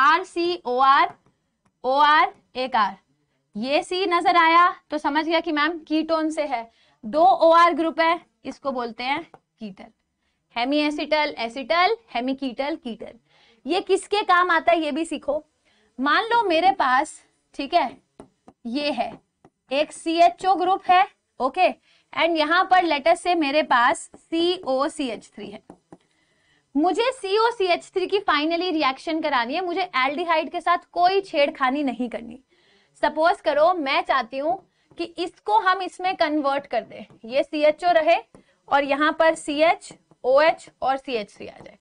R C O R O R एक आर ये सी नजर आया तो समझ गया कि मैम कीटोन से है दो ओ आर ग्रुप है इसको बोलते हैं ketal hemi acetal acetal hemiketal ketal ये किसके काम आता है ये भी सीखो मान लो मेरे पास ठीक है ये है एक सी एच ओ ग्रुप है ओके एंड यहां पर लेटर से मेरे पास सी ओ सी एच थ्री है मुझे C O C H three की फाइनली रिएक्शन करानी है मुझे एल्डिहाइड के साथ कोई छेड़खानी नहीं करनी सपोज करो मैं चाहती हूँ कि इसको हम इसमें कन्वर्ट कर दे ये सी एच ओ रहे और यहाँ पर सी एच ओ OH और सी एच सी आ जाए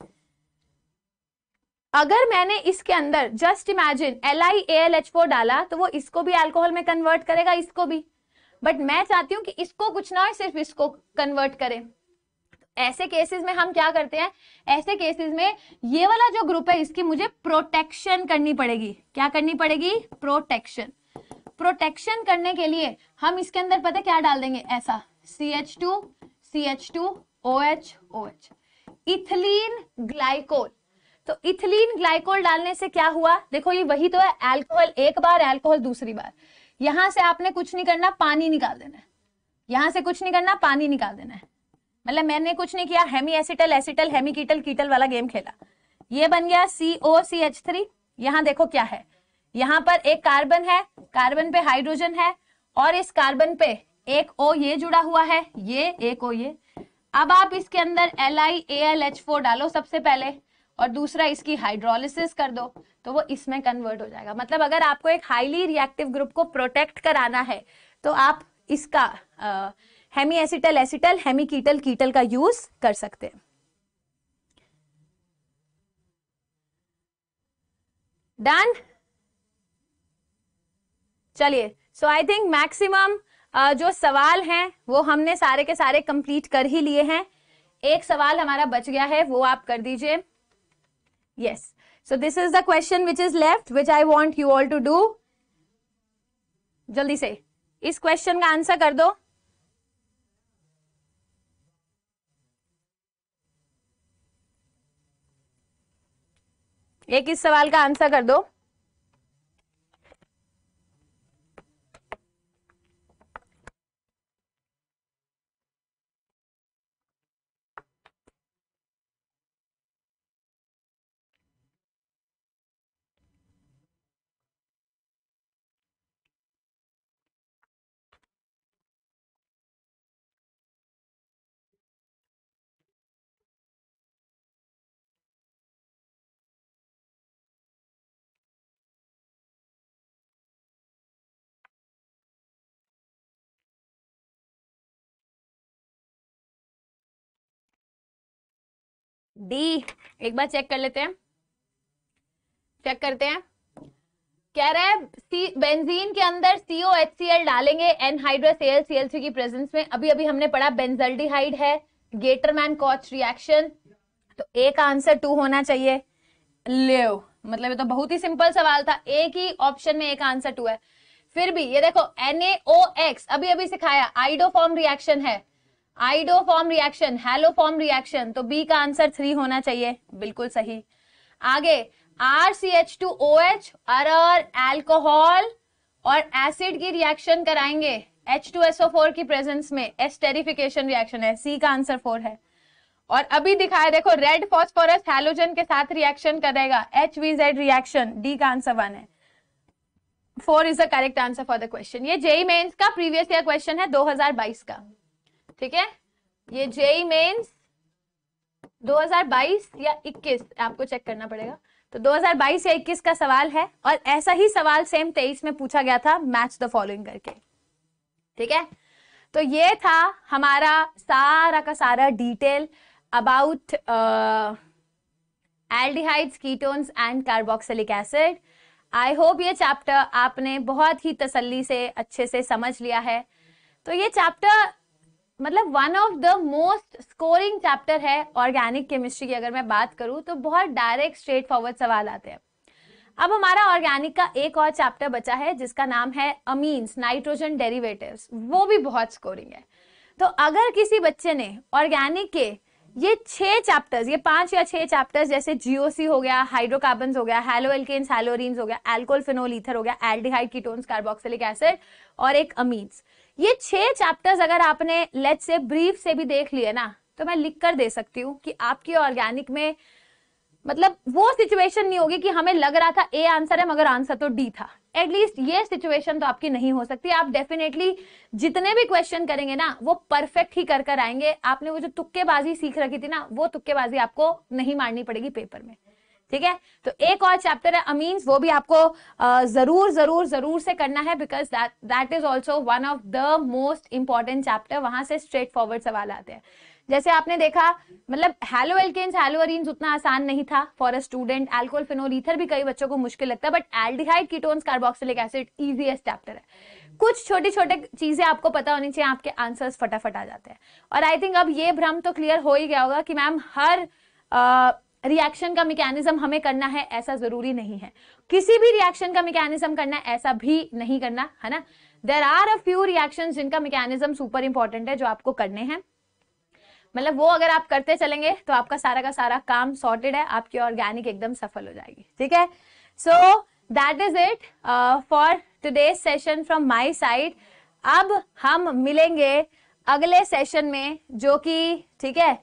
अगर मैंने इसके अंदर just imagine L I L H four डाला तो वो इसको भी अल्कोहल में कन्वर्ट करेगा इसको भी बट मैं चाहती हूँ कि इसको कुछ ना हो सिर्फ इसको कन्वर्ट करे ऐसे केसेस में हम क्या करते हैं ऐसे केसेस में ये वाला जो ग्रुप है इसकी मुझे प्रोटेक्शन करनी पड़ेगी क्या करनी पड़ेगी प्रोटेक्शन प्रोटेक्शन करने के लिए हम इसके अंदर पता क्या डाल देंगे ऐसा C H two C H two H O H ethylene glycol तो इथिलीन ग्लाइकोल डालने से क्या हुआ देखो ये वही तो है एल्कोहल एक बार एल्कोहल दूसरी बार यहां से आपने कुछ नहीं करना पानी निकाल देना है यहां से कुछ नहीं करना पानी निकाल देना है मतलब मैंने कुछ नहीं किया hemi acetal acetal hemi ketal ketal वाला गेम खेला ये बन गया सी ओ सी एच थ्री यहां देखो क्या है यहां पर एक कार्बन है कार्बन पे हाइड्रोजन है और इस कार्बन पे एक ओ ये जुड़ा हुआ है ये एक ओ ये अब आप इसके अंदर L I A L H four डालो सबसे पहले और दूसरा इसकी हाइड्रोलिसिस कर दो तो वो इसमें कन्वर्ट हो जाएगा मतलब अगर आपको एक हाईली रिएक्टिव ग्रुप को प्रोटेक्ट कराना है तो आप इसका hemi acetal acetal hemi ketal ketal का यूज कर सकते हैं डन चलिए सो आई थिंक मैक्सिमम जो सवाल हैं वो हमने सारे के सारे कंप्लीट कर ही लिए हैं एक सवाल हमारा बच गया है वो आप कर दीजिए yes so this is the question which is left which I want you all to do जल्दी से इस क्वेश्चन का आंसर कर दो एक इस सवाल का आंसर कर दो डी एक बार चेक कर लेते हैं चेक करते हैं कह रहे हैं सी बेंजीन के अंदर सीओ एच सी एल डालेंगे anhydrous L C L C की प्रेजेंस में अभी अभी हमने पढ़ा बेंजल्डिहाइड है गेटरमैन कॉच रिएक्शन तो ए का आंसर टू होना चाहिए ले मतलब ये तो बहुत ही सिंपल सवाल था ए की ऑप्शन में एक आंसर टू है फिर भी ये देखो एक्स अभी अभी सिखाया आइडोफॉर्म रिएक्शन है form reaction haloform reaction तो बी का आंसर थ्री होना चाहिए बिल्कुल सही आगे R C H two O H अरर एल्कोहल और एसिड की रिएक्शन कराएंगे एच टू एसओ फोर की प्रेजेंस में एस्टेरिफिकेशन रिएक्शन है सी का आंसर फोर है और अभी दिखाया देखो रेड फॉस्फोरस हेलोजन के साथ रिएक्शन करेगा H V Z reaction D का आंसर वन है four is the correct answer for the question ये जेई मेन्स का प्रीवियस ईयर क्वेश्चन है 2022 का ठीक है ये जेई मेन्स 2022 या 21 आपको चेक करना पड़ेगा तो 2022 या 21 का सवाल है और ऐसा ही सवाल सेम 23 में पूछा गया था मैच द फॉलोइंग करके ठीक है तो ये था हमारा सारा का सारा detail about aldehydes ketones and carboxylic acid I hope ये चैप्टर आपने बहुत ही तसल्ली से अच्छे से समझ लिया है तो ये चैप्टर मतलब one of the most scoring chapter है ऑर्गेनिक केमिस्ट्री की अगर मैं बात करूं तो बहुत डायरेक्ट स्ट्रेट फॉरवर्ड सवाल आते हैं अब हमारा ऑर्गेनिक का एक और चैप्टर बचा है जिसका नाम है अमीन्स नाइट्रोजन डेरिवेटिव्स वो भी बहुत स्कोरिंग है तो अगर किसी बच्चे ने ऑर्गेनिक के ये छह चैप्टर्स ये पांच या छह चैप्टर्स जैसे जीओसी हो गया हाइड्रोकार्बन हो गया हेलो एल्केन्स हेलोरिन हो गया एल्कोल फिनोल ईथर हो गया एल्डिहाइड कीटोन्स कार्बोक्सिलिक एसिड और एक अमीन्स ये छह चैप्टर्स अगर आपने लेट से ब्रीफ से भी देख लिए ना तो मैं लिख कर दे सकती हूँ कि आपकी ऑर्गेनिक में मतलब वो सिचुएशन नहीं होगी कि हमें लग रहा था ए आंसर है मगर आंसर तो डी था एटलीस्ट ये सिचुएशन तो आपकी नहीं हो सकती आप डेफिनेटली जितने भी क्वेश्चन करेंगे ना वो परफेक्ट ही कर कर आएंगे आपने वो जो तुक्केबाजी सीख रखी थी ना वो तुक्केबाजी आपको नहीं मारनी पड़ेगी पेपर में ठीक है तो एक और चैप्टर है अमीन वो भी आपको जरूर जरूर जरूर से करना है because that is also one of the most important chapter वहां से स्ट्रेट फॉरवर्ड सवाल आते हैं जैसे आपने देखा मतलब हेलो एल्केन्स हेलो उतना आसान नहीं था for a student alcohol phenol ether भी कई बच्चों को मुश्किल लगता है but aldehyde ketones carboxylic acid easiest chapter है कुछ छोटी छोटे चीजें आपको पता होनी चाहिए आपके आंसर्स फटाफट आ जाते हैं और आई थिंक अब ये भ्रम तो क्लियर हो ही गया होगा कि मैम हर uh, रिएक्शन का मैकेनिज्म हमें करना है ऐसा जरूरी नहीं है किसी भी रिएक्शन का मैकेनिज्म करना है ऐसा भी नहीं करना है ना there are a few reaction जिनका मैकेनिज्म सुपर इंपॉर्टेंट है जो आपको करने हैं मतलब वो अगर आप करते चलेंगे तो आपका सारा का सारा काम सॉर्टेड है आपकी ऑर्गेनिक एकदम सफल हो जाएगी ठीक है so that is it for today session from my side अब हम मिलेंगे अगले सेशन में जो कि ठीक है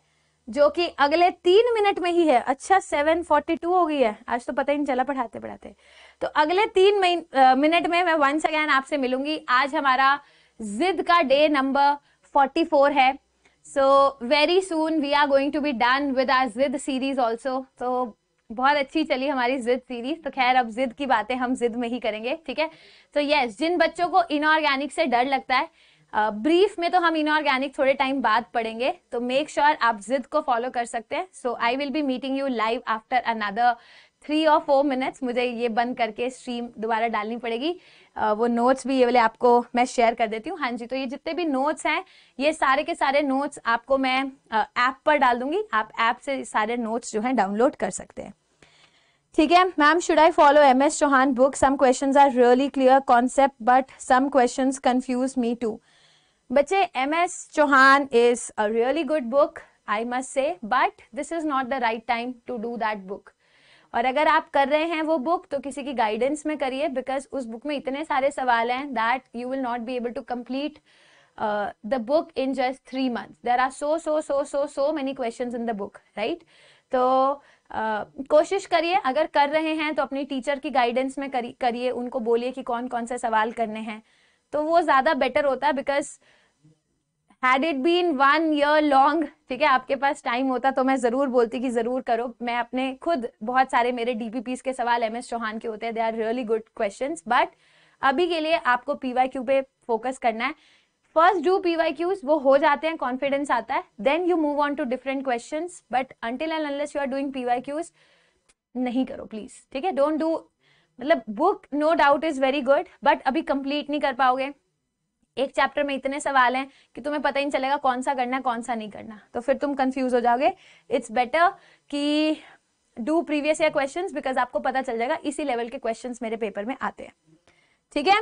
जो कि अगले तीन मिनट में ही है अच्छा सेवन फोर्टी टू हो गई है आज तो पता ही नहीं चला पढ़ाते पढ़ाते तो अगले तीन मिनट में मैं वंस अगैन आपसे मिलूंगी आज हमारा जिद का डे नंबर फोर्टी फोर है so very soon we are going to be done with our जिद सीरीज ऑल्सो तो बहुत अच्छी चली हमारी जिद सीरीज तो खैर अब जिद की बातें हम जिद में ही करेंगे ठीक है तो यस जिन बच्चों को इनऑर्गेनिक से डर लगता है ब्रीफ में तो हम इनऑर्गेनिक थोड़े टाइम बाद पढ़ेंगे तो मेक श्योर sure आप जिद को फॉलो कर सकते हैं so I will be meeting you live after another three और फोर मिनट्स मुझे ये बंद करके स्ट्रीम दोबारा डालनी पड़ेगी वो नोट्स भी ये वाले आपको मैं शेयर कर देती हूँ हाँ जी तो ये जितने भी नोट्स हैं ये सारे के सारे नोट्स आपको मैं ऐप पर डाल दूंगी आप ऐप से सारे नोट्स जो हैं डाउनलोड कर सकते हैं ठीक है ma'am should I follow M S Chauhan book some question are really clear concept but some question confuse me too बच्चे M S Chauhan is a really good book I must say but this is not the right time to do that book और अगर आप कर रहे हैं वो book तो किसी की गाइडेंस में करिए बिकॉज उस बुक में इतने सारे सवाल हैं that you will not be able to complete the book in just three month there are so so so so so many question in the book right तो Uh, कोशिश करिए अगर कर रहे हैं तो अपनी टीचर की गाइडेंस में करिए उनको बोलिए कि कौन कौन से सवाल करने हैं तो वो ज़्यादा बेटर होता है because had it been one year long ठीक है आपके पास टाइम होता तो मैं जरूर बोलती कि जरूर करो मैं अपने खुद बहुत सारे मेरे डीपीपीस के सवाल एम एस चौहान के होते हैं they are really good question but अभी के लिए आपको पीवाई क्यू पे फोकस करना है first do P Y Qs वो हो जाते हैं कॉन्फिडेंस आता है then you move on to different question but until and unless you are doing P Y Qs नहीं करो प्लीज ठीक है डोंट डू मतलब book no doubt is very good but अभी कंप्लीट नहीं कर पाओगे एक चैप्टर में इतने सवाल हैं कि तुम्हें पता ही नहीं चलेगा कौन सा करना है कौन सा नहीं करना तो फिर तुम कंफ्यूज हो जाओगे इट्स बेटर कि do previous year questions because आपको पता चल जाएगा इसी लेवल के क्वेश्चंस मेरे पेपर में आते हैं ठीक है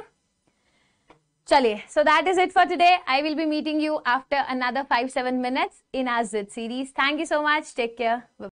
चलिए so that is it for today I will be meeting you after another five seven minutes in आज series thank you so much take care